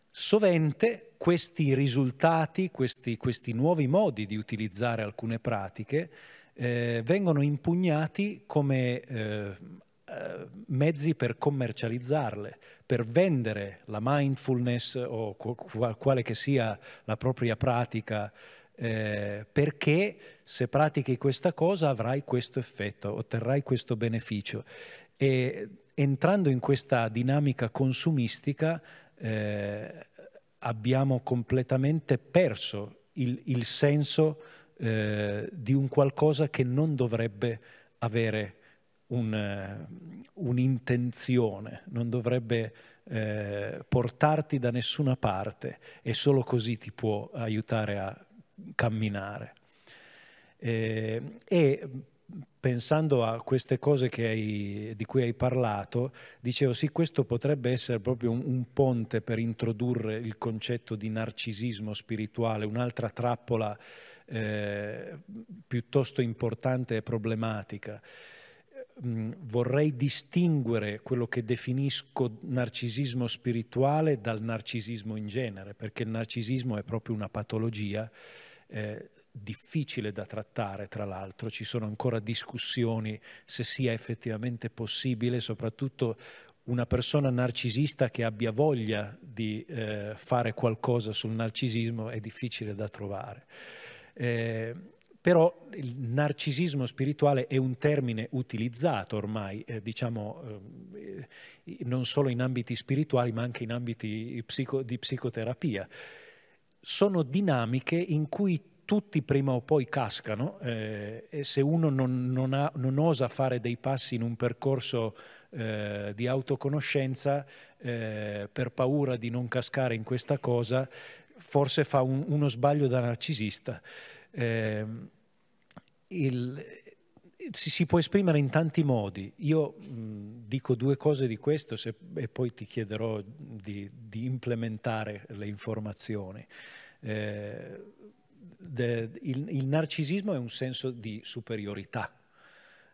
sovente questi risultati, questi, questi nuovi modi di utilizzare alcune pratiche, eh, vengono impugnati come eh, eh mezzi per commercializzarle, per vendere la mindfulness o quale che sia la propria pratica eh, perché se pratichi questa cosa avrai questo effetto, otterrai questo beneficio. E entrando in questa dinamica consumistica eh, abbiamo completamente perso il, il senso eh, di un qualcosa che non dovrebbe avere eh, un'intenzione, non dovrebbe eh, portarti da nessuna parte e solo così ti può aiutare a camminare. E, eh, e pensando a queste cose hai, di cui hai parlato, dicevo sì, questo potrebbe essere proprio un, un ponte per introdurre il concetto di narcisismo spirituale, un'altra trappola eh, piuttosto importante e problematica. Mm, vorrei distinguere quello che definisco narcisismo spirituale dal narcisismo in genere, perché il narcisismo è proprio una patologia eh, difficile da trattare, tra l'altro, ci sono ancora discussioni se sia effettivamente possibile, soprattutto una persona narcisista che abbia voglia di eh, fare qualcosa sul narcisismo è difficile da trovare. Eh, però il narcisismo spirituale è un termine utilizzato ormai, eh, diciamo, eh, non solo in ambiti spirituali ma anche in ambiti psico di psicoterapia sono dinamiche in cui tutti prima o poi cascano eh, e se uno non, non, ha, non, osa fare dei passi in un percorso eh, di autoconoscenza eh, per paura di non cascare in questa cosa, forse fa un, uno sbaglio da narcisista. Ehm, il, si, si può esprimere in tanti modi. Io mh, dico due cose di questo se, e poi ti chiederò di, di implementare le informazioni. Eh, de, il, il, narcisismo è un senso di superiorità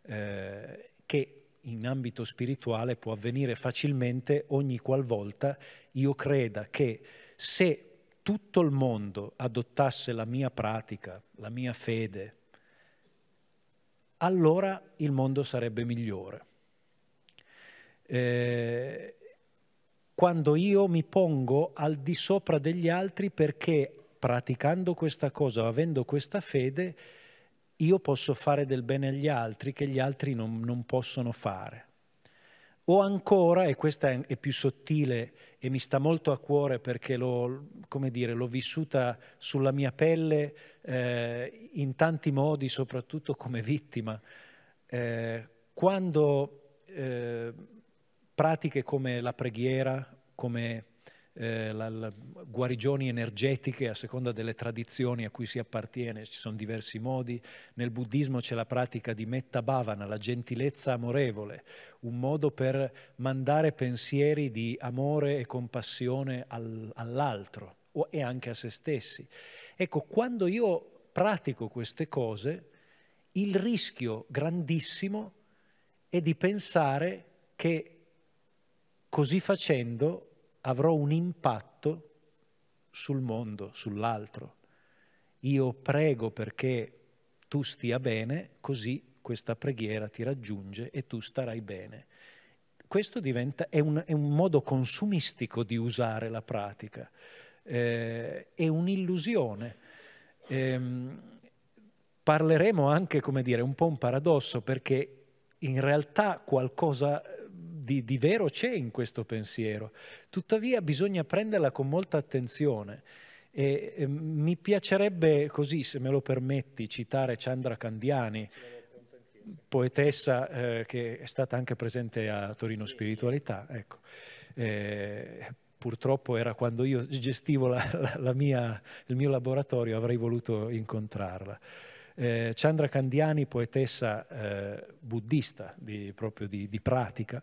eh, che in ambito spirituale può avvenire facilmente ogni qualvolta io creda che se tutto il mondo adottasse la mia pratica, la mia fede, allora il mondo sarebbe migliore. Eh, quando io mi pongo al di sopra degli altri perché praticando questa cosa, avendo questa fede, io posso fare del bene agli altri che gli altri non, non possono fare. O ancora, e questa è più sottile, e mi sta molto a cuore perché l'ho, vissuta sulla mia pelle eh, in tanti modi, soprattutto come vittima. Eh, quando eh, pratiche come la preghiera, come eh, la, la, guarigioni energetiche a seconda delle tradizioni a cui si appartiene, ci sono diversi modi. Nel buddismo c'è la pratica di metta bhavana, la gentilezza amorevole, un modo per mandare pensieri di amore e compassione al, all'altro e anche a se stessi. Ecco, quando io pratico queste cose, il rischio grandissimo è di pensare che così facendo avrò un impatto sul mondo, sull'altro. Io prego perché tu stia bene, così questa preghiera ti raggiunge e tu starai bene. Questo diventa, è, un, è un modo consumistico di usare la pratica, eh, è un'illusione. Eh, parleremo anche, come dire, un po' un paradosso perché in realtà qualcosa di, di vero c'è in questo pensiero, tuttavia bisogna prenderla con molta attenzione. E, e, mi piacerebbe così, se me lo permetti, citare Chandra Candiani, poetessa eh, che è stata anche presente a Torino sì. Spiritualità. Ecco. Eh, purtroppo era quando io gestivo la, la, la mia, il mio laboratorio, avrei voluto incontrarla. Eh, Chandra Candiani, poetessa eh, buddista di, proprio di, di pratica,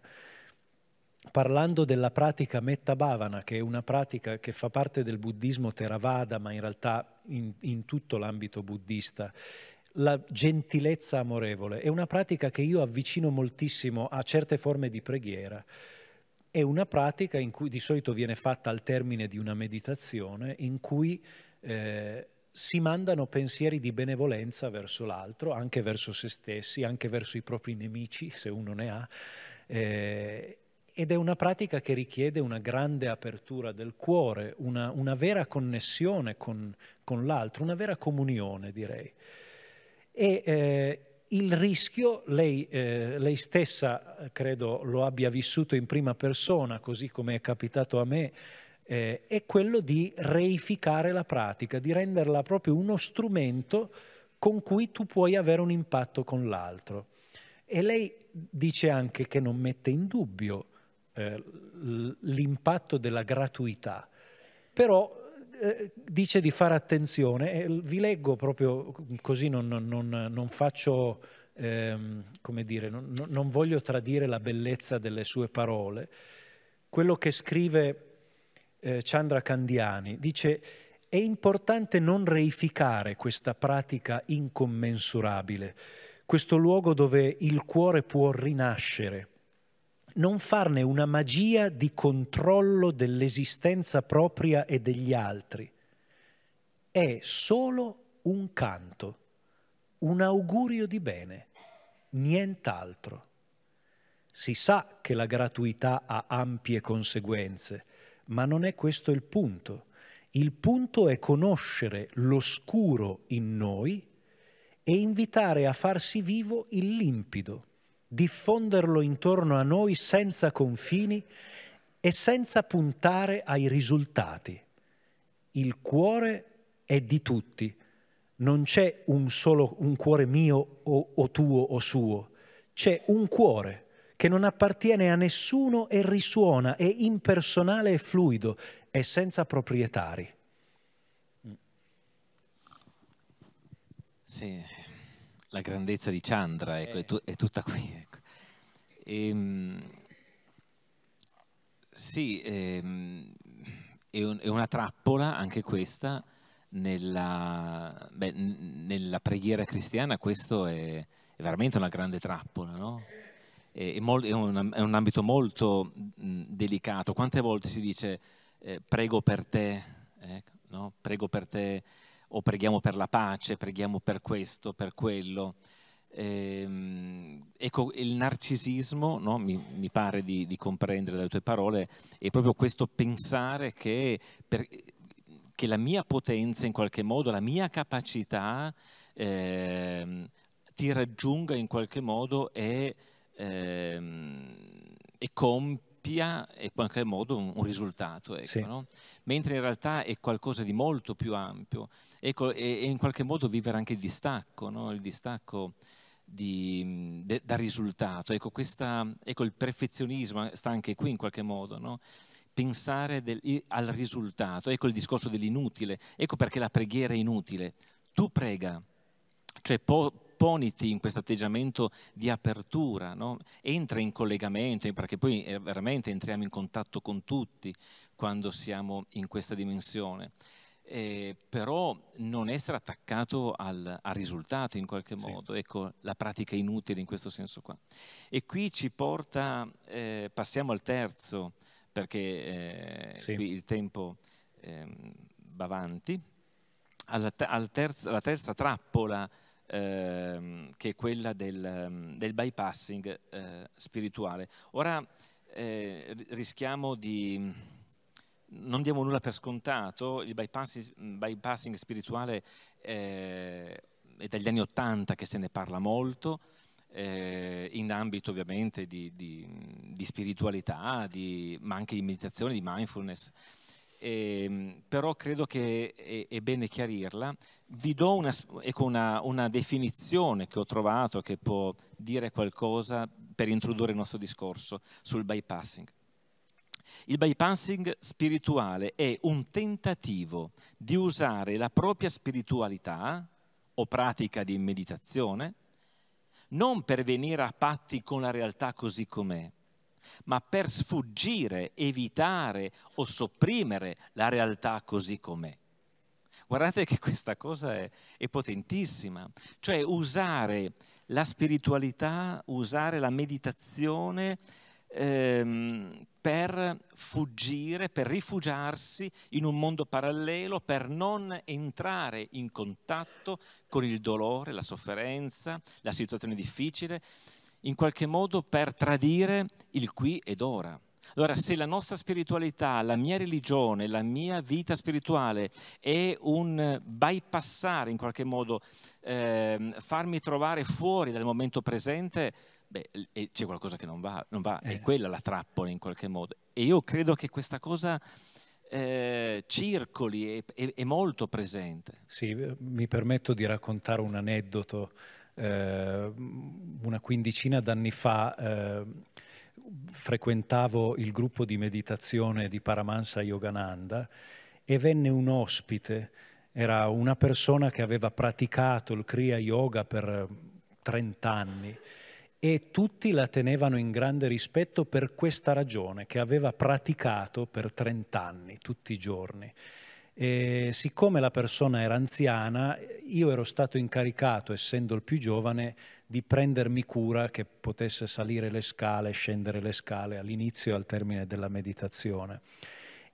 parlando della pratica metta bhavana, che è una pratica che fa parte del buddismo Theravada, ma in realtà in, in tutto l'ambito buddista, la gentilezza amorevole è una pratica che io avvicino moltissimo a certe forme di preghiera. È una pratica in cui di solito viene fatta al termine di una meditazione, in cui eh, si mandano pensieri di benevolenza verso l'altro, anche verso se stessi, anche verso i propri nemici, se uno ne ha. Eh, ed è una pratica che richiede una grande apertura del cuore, una, una vera connessione con, con l'altro, una vera comunione, direi. E eh, il rischio, lei, eh, lei, stessa eh, credo lo abbia vissuto in prima persona, così come è capitato a me, eh, è quello di reificare la pratica, di renderla proprio uno strumento con cui tu puoi avere un impatto con l'altro. E lei dice anche che non mette in dubbio eh, l'impatto della gratuità, però eh, dice di fare attenzione e vi leggo proprio così non, non, non faccio, ehm, come dire, non, non voglio tradire la bellezza delle sue parole. Quello che scrive eh, Chandra Candiani dice è importante non reificare questa pratica incommensurabile, questo luogo dove il cuore può rinascere non farne una magia di controllo dell'esistenza propria e degli altri. È solo un canto, un augurio di bene, nient'altro. Si sa che la gratuità ha ampie conseguenze, ma non è questo il punto. Il punto è conoscere l'oscuro in noi e invitare a farsi vivo il limpido diffonderlo intorno a noi senza confini e senza puntare ai risultati. Il cuore è di tutti, non c'è un solo un cuore mio o, o tuo o suo, c'è un cuore che non appartiene a nessuno e risuona, è impersonale e fluido, è senza proprietari. Sì, la grandezza di Chandra, ecco, è, eh. tu, è, tutta qui. Ecco. E, ehm, sì, è, ehm, è, un, è, una trappola anche questa nella, beh, nella preghiera cristiana, questo è, veramente una grande trappola, no? mol, un, È, un, ambito molto mh, delicato. Quante volte si dice eh, prego per te, eh, no? prego per te o preghiamo per la pace, preghiamo per questo, per quello. Ehm, ecco, il narcisismo, no? mi, mi, pare di, di, comprendere dalle tue parole, è proprio questo pensare che, per, che la mia potenza, in qualche modo, la mia capacità eh, ti raggiunga in qualche modo e, eh, e compia in qualche modo un, un risultato, ecco, sì. no? mentre in realtà è qualcosa di molto più ampio. Ecco, e, e in qualche modo vivere anche il distacco, no? il distacco di, de, da risultato. Ecco, questa, ecco, il perfezionismo sta anche qui in qualche modo, no? pensare del, al risultato. Ecco il discorso dell'inutile, ecco perché la preghiera è inutile. Tu prega, cioè po, poniti in questo atteggiamento di apertura, no? entra in collegamento, perché poi eh, veramente entriamo in contatto con tutti quando siamo in questa dimensione eh, però non essere attaccato al, al risultato in qualche modo, sì. ecco la pratica inutile in questo senso qua. E qui ci porta, eh, passiamo al terzo, perché eh, sì. qui il tempo ehm, va avanti, alla, al terzo, alla terza trappola ehm, che è quella del, del bypassing eh, spirituale. Ora eh, rischiamo di non diamo nulla per scontato, il bypassing, mm, bypassing spirituale eh, è dagli anni Ottanta che se ne parla molto, eh, in ambito ovviamente di, di, di spiritualità, di, ma anche di meditazione, di mindfulness. Eh, però credo che è, è, bene chiarirla. Vi do una, ecco una, una, definizione che ho trovato che può dire qualcosa per introdurre il nostro discorso sul bypassing. Il bypassing spirituale è un tentativo di usare la propria spiritualità o pratica di meditazione non per venire a patti con la realtà così com'è, ma per sfuggire, evitare o sopprimere la realtà così com'è. Guardate che questa cosa è, è, potentissima, cioè usare la spiritualità, usare la meditazione ehm, per fuggire, per rifugiarsi in un mondo parallelo, per non entrare in contatto con il dolore, la sofferenza, la situazione difficile, in qualche modo per tradire il qui ed ora. Allora, se la nostra spiritualità, la mia religione, la mia vita spirituale è un bypassare in qualche modo, eh, farmi trovare fuori dal momento presente, beh, c'è qualcosa che non va, non va eh. è quella la trappola in qualche modo. E io credo che questa cosa eh, circoli, è, è, è, molto presente. Sì, eh, mi permetto di raccontare un aneddoto. Eh, una quindicina d'anni fa eh, frequentavo il gruppo di meditazione di Paramahansa Yogananda e venne un ospite, era una persona che aveva praticato il Kriya Yoga per 30 anni e tutti la tenevano in grande rispetto per questa ragione che aveva praticato per 30 anni, tutti i giorni. E siccome la persona era anziana, io ero stato incaricato, essendo il più giovane, di prendermi cura che potesse salire le scale, scendere le scale all'inizio e al termine della meditazione.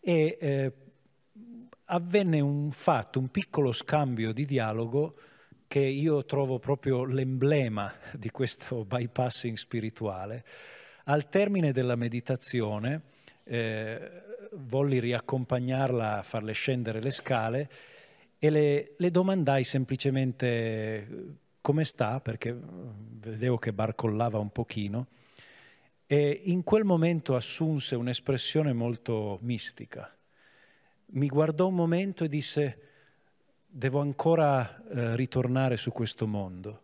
E eh, avvenne un fatto, un piccolo scambio di dialogo che io trovo proprio l'emblema di questo bypassing spirituale, al termine della meditazione eh, volli riaccompagnarla a farle scendere le scale e le, le domandai semplicemente eh, come sta, perché mm, vedevo che barcollava un pochino, e in quel momento assunse un'espressione molto mistica. Mi guardò un momento e disse, devo ancora eh, ritornare su questo mondo.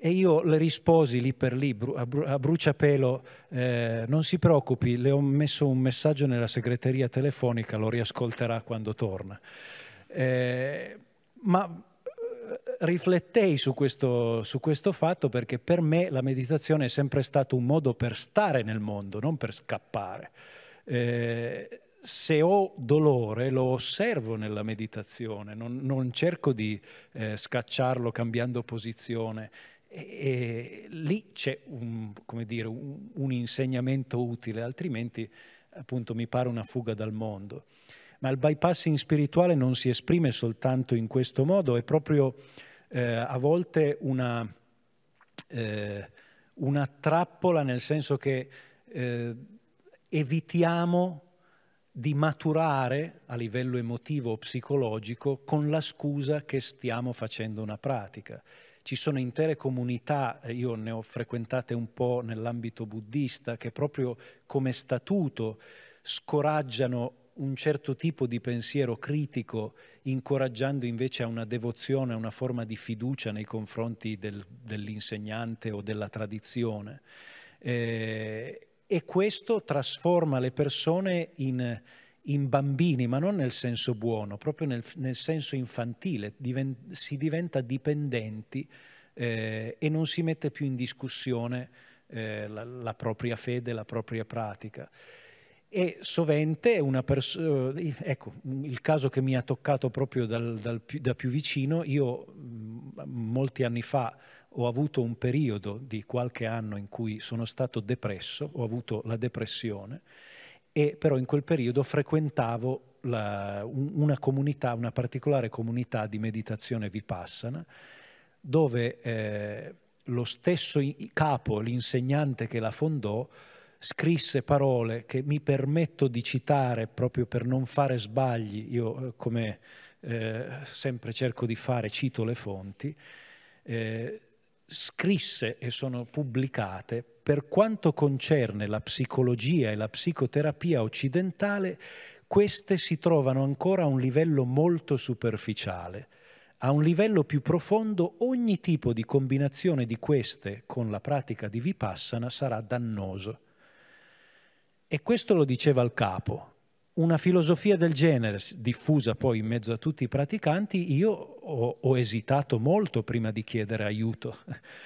E io le risposi lì per lì, bru- a, bruciapelo, eh, non si preoccupi, le ho messo un messaggio nella segreteria telefonica, lo riascolterà quando torna. Eh, ma eh, riflettei su questo, su questo fatto perché per me la meditazione è sempre stato un modo per stare nel mondo, non per scappare. Eh, se ho dolore lo osservo nella meditazione, non, non cerco di eh, scacciarlo cambiando posizione. E, e lì c'è un, un, un, insegnamento utile, altrimenti appunto mi pare una fuga dal mondo. Ma il bypassing spirituale non si esprime soltanto in questo modo, è proprio eh, a volte una, eh, una, trappola nel senso che eh, evitiamo di maturare a livello emotivo o psicologico con la scusa che stiamo facendo una pratica. Ci sono intere comunità, eh, io ne ho frequentate un po' nell'ambito buddista, che proprio come statuto scoraggiano un certo tipo di pensiero critico, incoraggiando invece a una devozione, a una forma di fiducia nei confronti del, dell'insegnante o della tradizione. Eh, e questo trasforma le persone in, in bambini, ma non nel senso buono, proprio nel, nel senso infantile, Diven si diventa dipendenti eh, e non si mette più in discussione eh, la, la, propria fede, la propria pratica. E sovente una persona, eh, ecco, il caso che mi ha toccato proprio dal, dal, da più vicino, io mm, molti anni fa ho avuto un periodo di qualche anno in cui sono stato depresso, ho avuto la depressione, e però in quel periodo frequentavo la, una comunità, una particolare comunità di meditazione vipassana, dove eh, lo stesso capo, l'insegnante che la fondò, scrisse parole che mi permetto di citare proprio per non fare sbagli, io eh, come eh, sempre cerco di fare, cito le fonti, eh, scrisse e sono pubblicate per quanto concerne la psicologia e la psicoterapia occidentale, queste si trovano ancora a un livello molto superficiale. A un livello più profondo ogni tipo di combinazione di queste con la pratica di vipassana sarà dannoso. E questo lo diceva il capo, una filosofia del genere, diffusa poi in mezzo a tutti i praticanti, io ho, ho esitato molto prima di chiedere aiuto,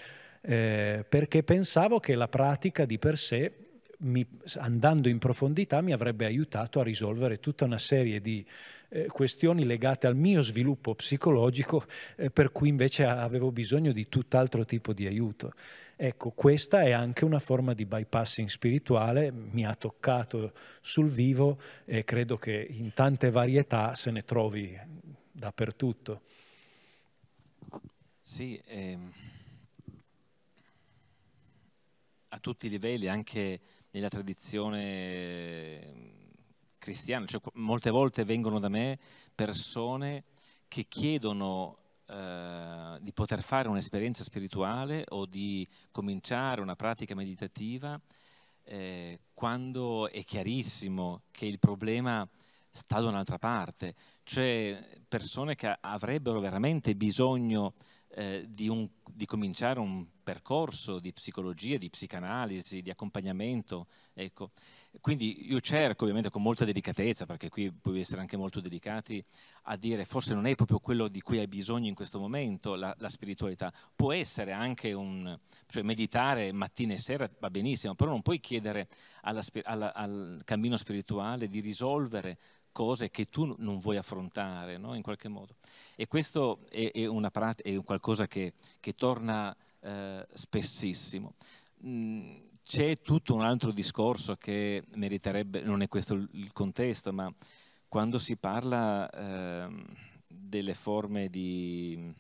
eh, perché pensavo che la pratica di per sé, mi, andando in profondità, mi avrebbe aiutato a risolvere tutta una serie di eh, questioni legate al mio sviluppo psicologico, eh, per cui invece avevo bisogno di tutt'altro tipo di aiuto. Ecco, questa è anche una forma di bypassing spirituale, mi ha toccato sul vivo e credo che in tante varietà se ne trovi dappertutto. Sì, ehm, a tutti i livelli, anche nella tradizione ehm, cristiana, cioè, molte volte vengono da me persone che chiedono eh, di poter fare un'esperienza spirituale o di cominciare una pratica meditativa eh, quando è chiarissimo che il problema sta da un'altra parte, cioè persone che avrebbero veramente bisogno di eh, di, un, di, cominciare un percorso di psicologia, di psicanalisi, di accompagnamento. Ecco. Quindi io cerco ovviamente con molta delicatezza, perché qui puoi essere anche molto delicati, a dire forse non è proprio quello di cui hai bisogno in questo momento la, la spiritualità. Può essere anche un... cioè meditare mattina e sera va benissimo, però non puoi chiedere alla, alla, al cammino spirituale di risolvere cose che tu non vuoi affrontare, no? in qualche modo. E questo è, è, prat- è qualcosa che, che torna eh, spessissimo. Mm, c'è tutto un altro discorso che meriterebbe, non è questo il contesto, ma quando si parla eh, delle forme di,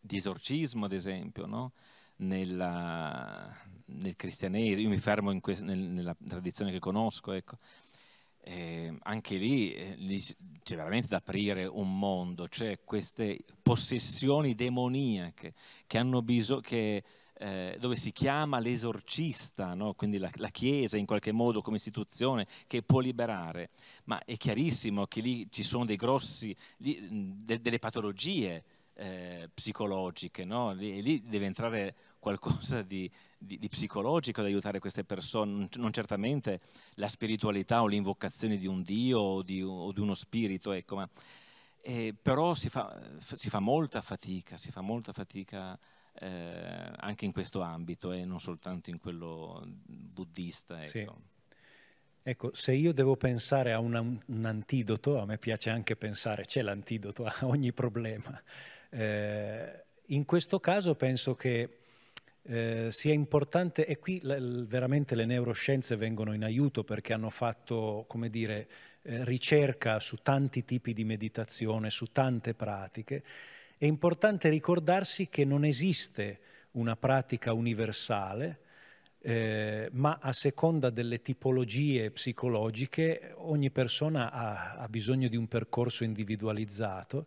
di, esorcismo, ad esempio, no? Nella, nel cristianesimo, io mi fermo que- nel, nella tradizione che conosco, ecco eh, anche lì, eh, c'è veramente da aprire un mondo, cioè queste possessioni demoniache che hanno bisogno, che, eh, dove si chiama l'esorcista, no? quindi la, la, Chiesa in qualche modo come istituzione che può liberare, ma è chiarissimo che lì ci sono dei grossi, lì, de, delle patologie eh, psicologiche, no? lì, lì deve entrare qualcosa di, di, di psicologico ad aiutare queste persone, non certamente la spiritualità o l'invocazione di un Dio o di, o di uno spirito, ecco, ma, eh, però si fa, si fa, molta fatica, si fa molta fatica eh, anche in questo ambito e eh, non soltanto in quello buddista. Ecco. Sì. Ecco, se io devo pensare a una, un antidoto, a me piace anche pensare, c'è l'antidoto a ogni problema. Eh, in questo caso penso che eh, sia importante, e qui veramente le neuroscienze vengono in aiuto perché hanno fatto, come dire, eh, ricerca su tanti tipi di meditazione, su tante pratiche, è importante ricordarsi che non esiste una pratica universale, eh, ma a seconda delle tipologie psicologiche ogni persona ha, ha bisogno di un percorso individualizzato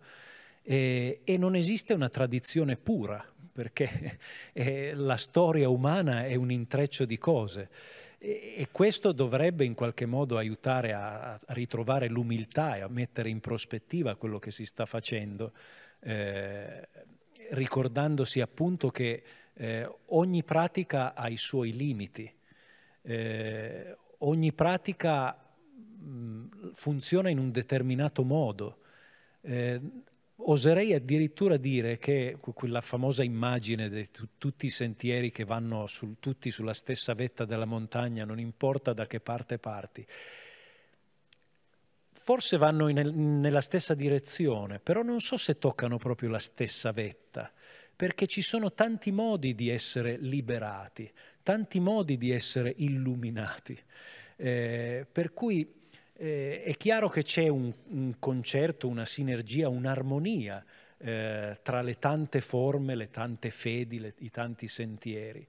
eh, e non esiste una tradizione pura perché eh, la storia umana è un intreccio di cose e, e questo dovrebbe in qualche modo aiutare a, a, ritrovare l'umiltà e a mettere in prospettiva quello che si sta facendo, eh, ricordandosi appunto che eh, ogni pratica ha i suoi limiti, eh, ogni pratica mh, mm, funziona in un determinato modo. Eh, Oserei addirittura dire che quella famosa immagine di tutti i sentieri che vanno sul, tutti sulla stessa vetta della montagna, non importa da che parte parti, forse vanno in, nella stessa direzione, però non so se toccano proprio la stessa vetta, perché ci sono tanti modi di essere liberati, tanti modi di essere illuminati. Eh, per cui eh, è chiaro che c'è un, un, concerto, una sinergia, un'armonia eh, tra le tante forme, le tante fedi, le, i tanti sentieri.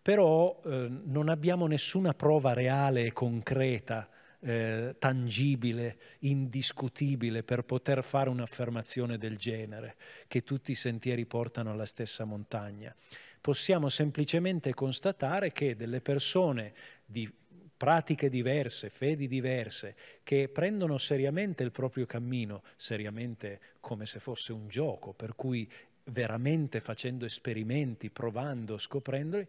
Però eh, non abbiamo nessuna prova reale e concreta, eh, tangibile, indiscutibile per poter fare un'affermazione del genere, che tutti i sentieri portano alla stessa montagna. Possiamo semplicemente constatare che delle persone di pratiche diverse, fedi diverse, che prendono seriamente il proprio cammino, seriamente come se fosse un gioco, per cui veramente facendo esperimenti, provando, scoprendoli,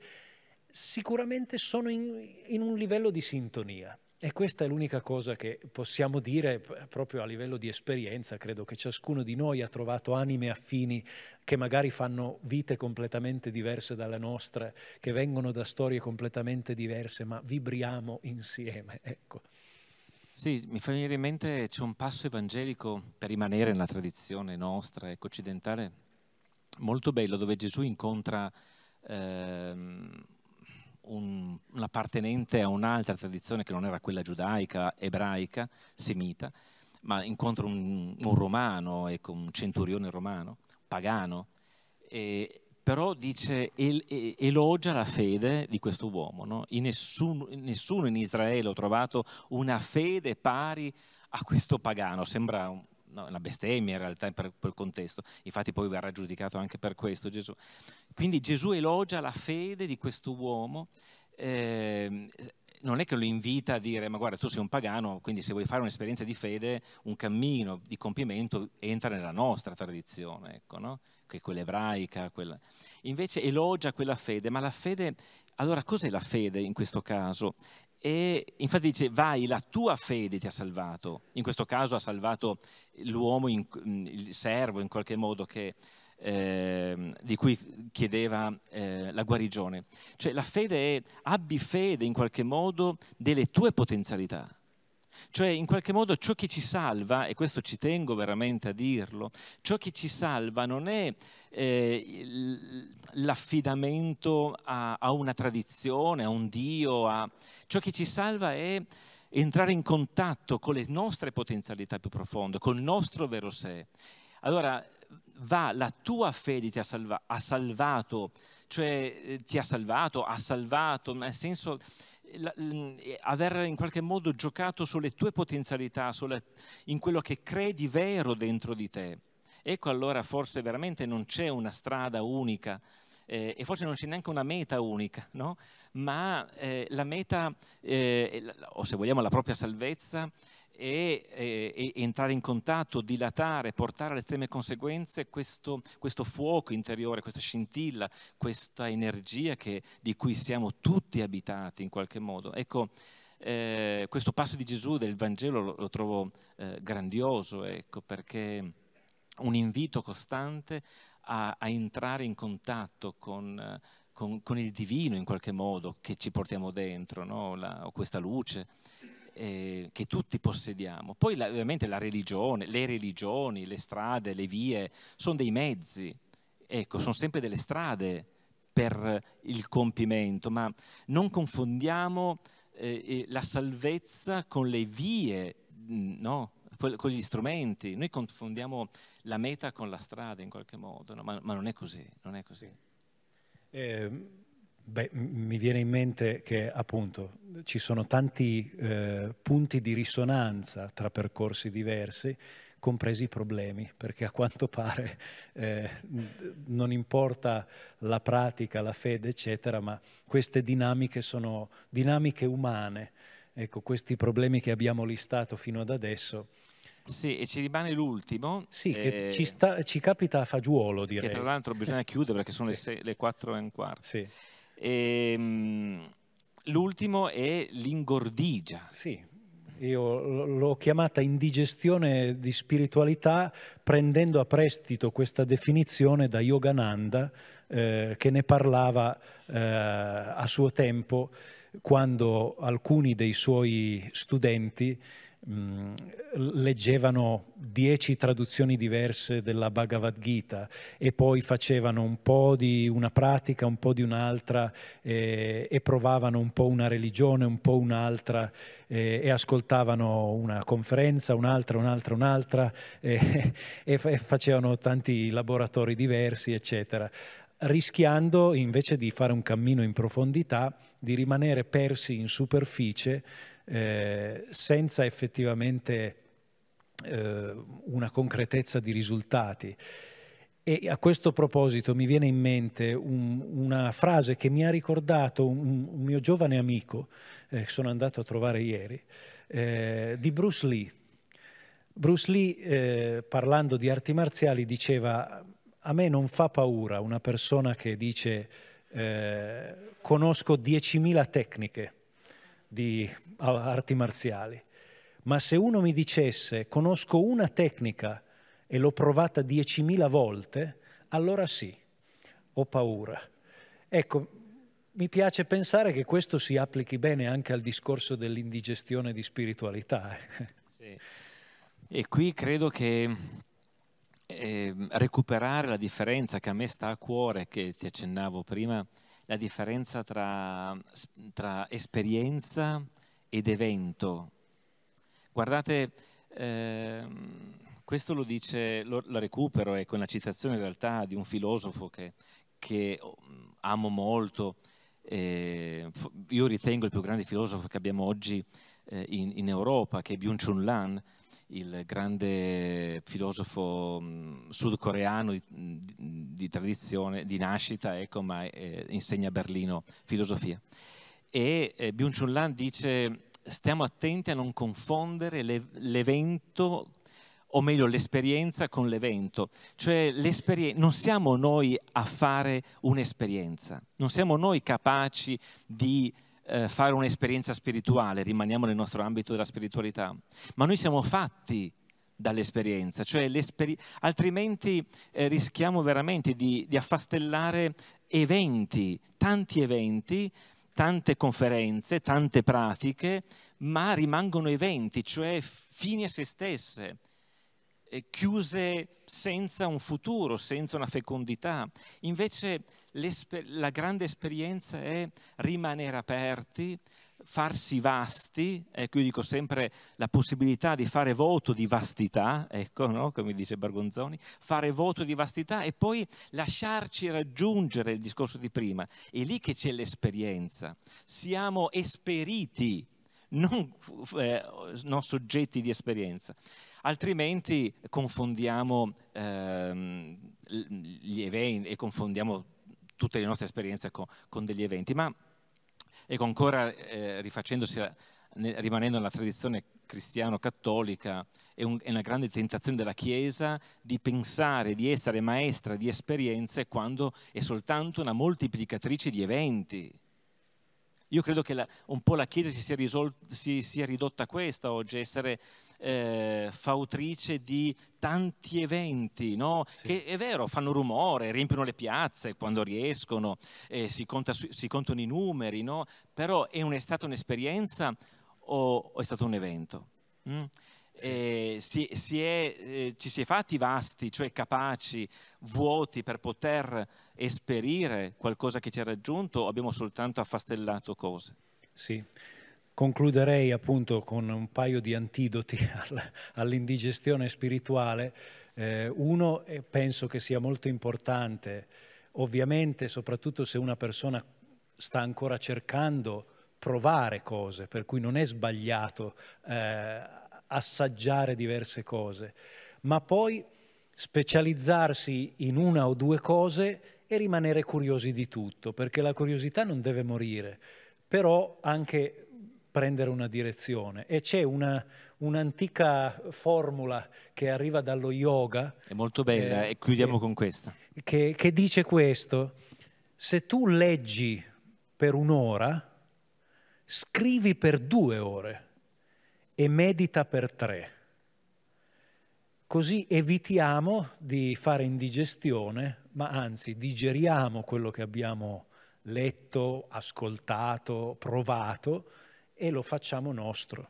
sicuramente sono in, in un livello di sintonia. E questa è l'unica cosa che possiamo dire proprio a livello di esperienza, credo che ciascuno di noi ha trovato anime affini che magari fanno vite completamente diverse dalla nostra, che vengono da storie completamente diverse, ma vibriamo insieme. Ecco. Sì, mi fa venire in mente c'è un passo evangelico per rimanere nella tradizione nostra, ecco, occidentale, molto bello, dove Gesù incontra ehm, un, un appartenente a un'altra tradizione che non era quella giudaica, ebraica, semita, ma incontra un, un romano, ecco, un centurione romano, pagano, e, però dice, el, elogia la fede di questo uomo. No? Nessun, nessuno in Israele ha trovato una fede pari a questo pagano, sembra un, no, una bestemmia in realtà per quel contesto, infatti poi verrà giudicato anche per questo Gesù. Quindi Gesù elogia la fede di quest'uomo, eh, non è che lo invita a dire ma guarda tu sei un pagano, quindi se vuoi fare un'esperienza di fede, un cammino di compimento entra nella nostra tradizione, ecco, no? che è quella ebraica, quella... invece elogia quella fede, ma la fede, allora cos'è la fede in questo caso? E infatti dice, vai, la tua fede ti ha salvato. In questo caso ha salvato l'uomo, in, mm, il servo in qualche modo che, eh, di cui chiedeva eh, la guarigione. Cioè la fede è, abbi fede in qualche modo delle tue potenzialità. Cioè, in qualche modo ciò che ci salva, e questo ci tengo veramente a dirlo, ciò che ci salva non è eh, l'affidamento a, a, una tradizione, a un Dio, a... ciò che ci salva è entrare in contatto con le nostre potenzialità più profonde, col nostro vero sé. Allora, va, la tua fede ti ha, salva, ha salvato, cioè eh, ti ha salvato, ha salvato, nel senso Mm, eh, aver in qualche modo giocato sulle tue potenzialità, sulle, in quello che credi vero dentro di te. Ecco allora forse veramente non c'è una strada unica eh, e forse non c'è neanche una meta unica, no? ma eh, la meta, eh, o se vogliamo la propria salvezza, e, e, entrare in contatto, dilatare, portare alle estreme conseguenze questo, questo fuoco interiore, questa scintilla, questa energia che, di cui siamo tutti abitati in qualche modo. Ecco, eh, questo passo di Gesù del Vangelo lo, lo trovo eh, grandioso, ecco, perché un invito costante a, a entrare in contatto con, eh, con, con, il divino in qualche modo che ci portiamo dentro, no? La, questa luce eh, che tutti possediamo. Poi la, ovviamente la religione, le religioni, le strade, le vie, sono dei mezzi, ecco, sono sempre delle strade per il compimento, ma non confondiamo eh, eh la salvezza con le vie, mm, no? con gli strumenti. Noi confondiamo la meta con la strada in qualche modo, no? ma, ma, non è così, non è così. Eh, Beh, mi viene in mente che appunto ci sono tanti eh, punti di risonanza tra percorsi diversi, compresi i problemi, perché a quanto pare eh, non importa la pratica, la fede, eccetera, ma queste dinamiche sono dinamiche umane. Ecco, questi problemi che abbiamo listato fino ad adesso sì, e ci rimane l'ultimo. Sì, che eh, ci, sta, ci, capita a fagiolo, direi. Che tra l'altro bisogna eh. chiudere perché sono sì. le, sei, le 4 e un quarto. Sì. E, ehm, l'ultimo è l'ingordigia. Sì, io l'ho chiamata indigestione di spiritualità prendendo a prestito questa definizione da Yogananda eh, che ne parlava eh, a suo tempo quando alcuni dei suoi studenti leggevano dieci traduzioni diverse della Bhagavad Gita e poi facevano un po' di una pratica, un po' di un'altra eh, e provavano un po' una religione, un po' un'altra eh, e ascoltavano una conferenza, un'altra, un'altra, un'altra eh, e, fa- e facevano tanti laboratori diversi, eccetera rischiando invece di fare un cammino in profondità, di rimanere persi in superficie eh, senza effettivamente eh, una concretezza di risultati. E a questo proposito mi viene in mente un, una frase che mi ha ricordato un, un mio giovane amico, eh, che sono andato a trovare ieri, eh, di Bruce Lee. Bruce Lee, eh, parlando di arti marziali, diceva a me non fa paura una persona che dice eh, conosco 10.000 tecniche di arti marziali, ma se uno mi dicesse conosco una tecnica e l'ho provata 10.000 volte, allora sì, ho paura. Ecco, mi piace pensare che questo si applichi bene anche al discorso dell'indigestione di spiritualità. Eh. Sì. E qui credo che eh, recuperare la differenza che a me sta a cuore, che ti accennavo prima, la differenza tra, tra esperienza ed evento. Guardate, ehm, questo lo dice, lo, la recupero, ecco, è una citazione in realtà di un filosofo che, che mm, amo molto, eh, io ritengo il più grande filosofo che abbiamo oggi eh, in, in, Europa, che è Byung-Chun Lan, il grande filosofo mm, sudcoreano di, di, di, tradizione, di nascita, ecco, ma eh, insegna a Berlino filosofia e eh, Byung-Chun Lan dice stiamo attenti a non confondere le, l'evento o meglio l'esperienza con l'evento, cioè non siamo noi a fare un'esperienza, non siamo noi capaci di eh, fare un'esperienza spirituale, rimaniamo nel nostro ambito della spiritualità, ma noi siamo fatti dall'esperienza, cioè altrimenti eh, rischiamo veramente di, di affastellare eventi, tanti eventi, tante conferenze, tante pratiche, ma rimangono eventi, cioè fini a se stesse, eh, chiuse senza un futuro, senza una fecondità. Invece la grande esperienza è rimanere aperti, farsi vasti, ecco io dico sempre la possibilità di fare voto di vastità, ecco, no? come dice Bargonzoni, fare voto di vastità e poi lasciarci raggiungere il discorso di prima. È lì che c'è l'esperienza. Siamo esperiti, non, eh, non soggetti di esperienza. Altrimenti confondiamo ehm, gli eventi e confondiamo tutte le nostre esperienze con, con degli eventi. Ma Ecco, ancora eh, rifacendosi, a, ne, rimanendo nella tradizione cristiano-cattolica, è, un, è, una grande tentazione della Chiesa di pensare di essere maestra di esperienze quando è soltanto una moltiplicatrice di eventi io credo che la, un po' la Chiesa si sia, risol, si sia ridotta a questa oggi, essere eh, fautrice di tanti eventi, no? sì. che è vero, fanno rumore, riempiono le piazze quando riescono, eh, si, conta, si, contano i numeri, no? però è, un, è stata un'esperienza o, o, è stato un evento? Mm? sì. Eh, si, si è, eh, ci si è fatti vasti, cioè capaci, vuoti per poter esperire qualcosa che ci ha raggiunto o abbiamo soltanto affastellato cose? Sì, concluderei appunto con un paio di antidoti all'indigestione spirituale. Eh, uno eh, penso che sia molto importante, ovviamente soprattutto se una persona sta ancora cercando provare cose, per cui non è sbagliato eh, assaggiare diverse cose, ma poi specializzarsi in una o due cose e rimanere curiosi di tutto, perché la curiosità non deve morire, però anche prendere una direzione. E c'è una, un'antica formula che arriva dallo yoga. È molto bella eh, e chiudiamo che, con questa. Che, che dice questo, se tu leggi per un'ora, scrivi per due ore e medita per tre. Così evitiamo di fare indigestione, ma anzi digeriamo quello che abbiamo letto, ascoltato, provato e lo facciamo nostro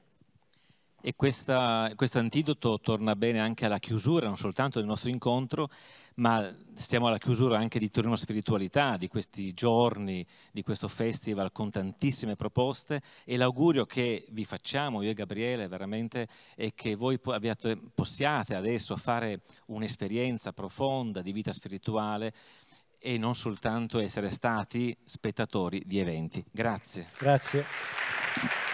e questo antidoto torna bene anche alla chiusura, non soltanto del nostro incontro, ma stiamo alla chiusura anche di Torino Spiritualità, di questi giorni, di questo festival con tantissime proposte e l'augurio che vi facciamo, io e Gabriele, veramente è che voi abbiate, possiate adesso fare un'esperienza profonda di vita spirituale e non soltanto essere stati spettatori di eventi. Grazie. Grazie.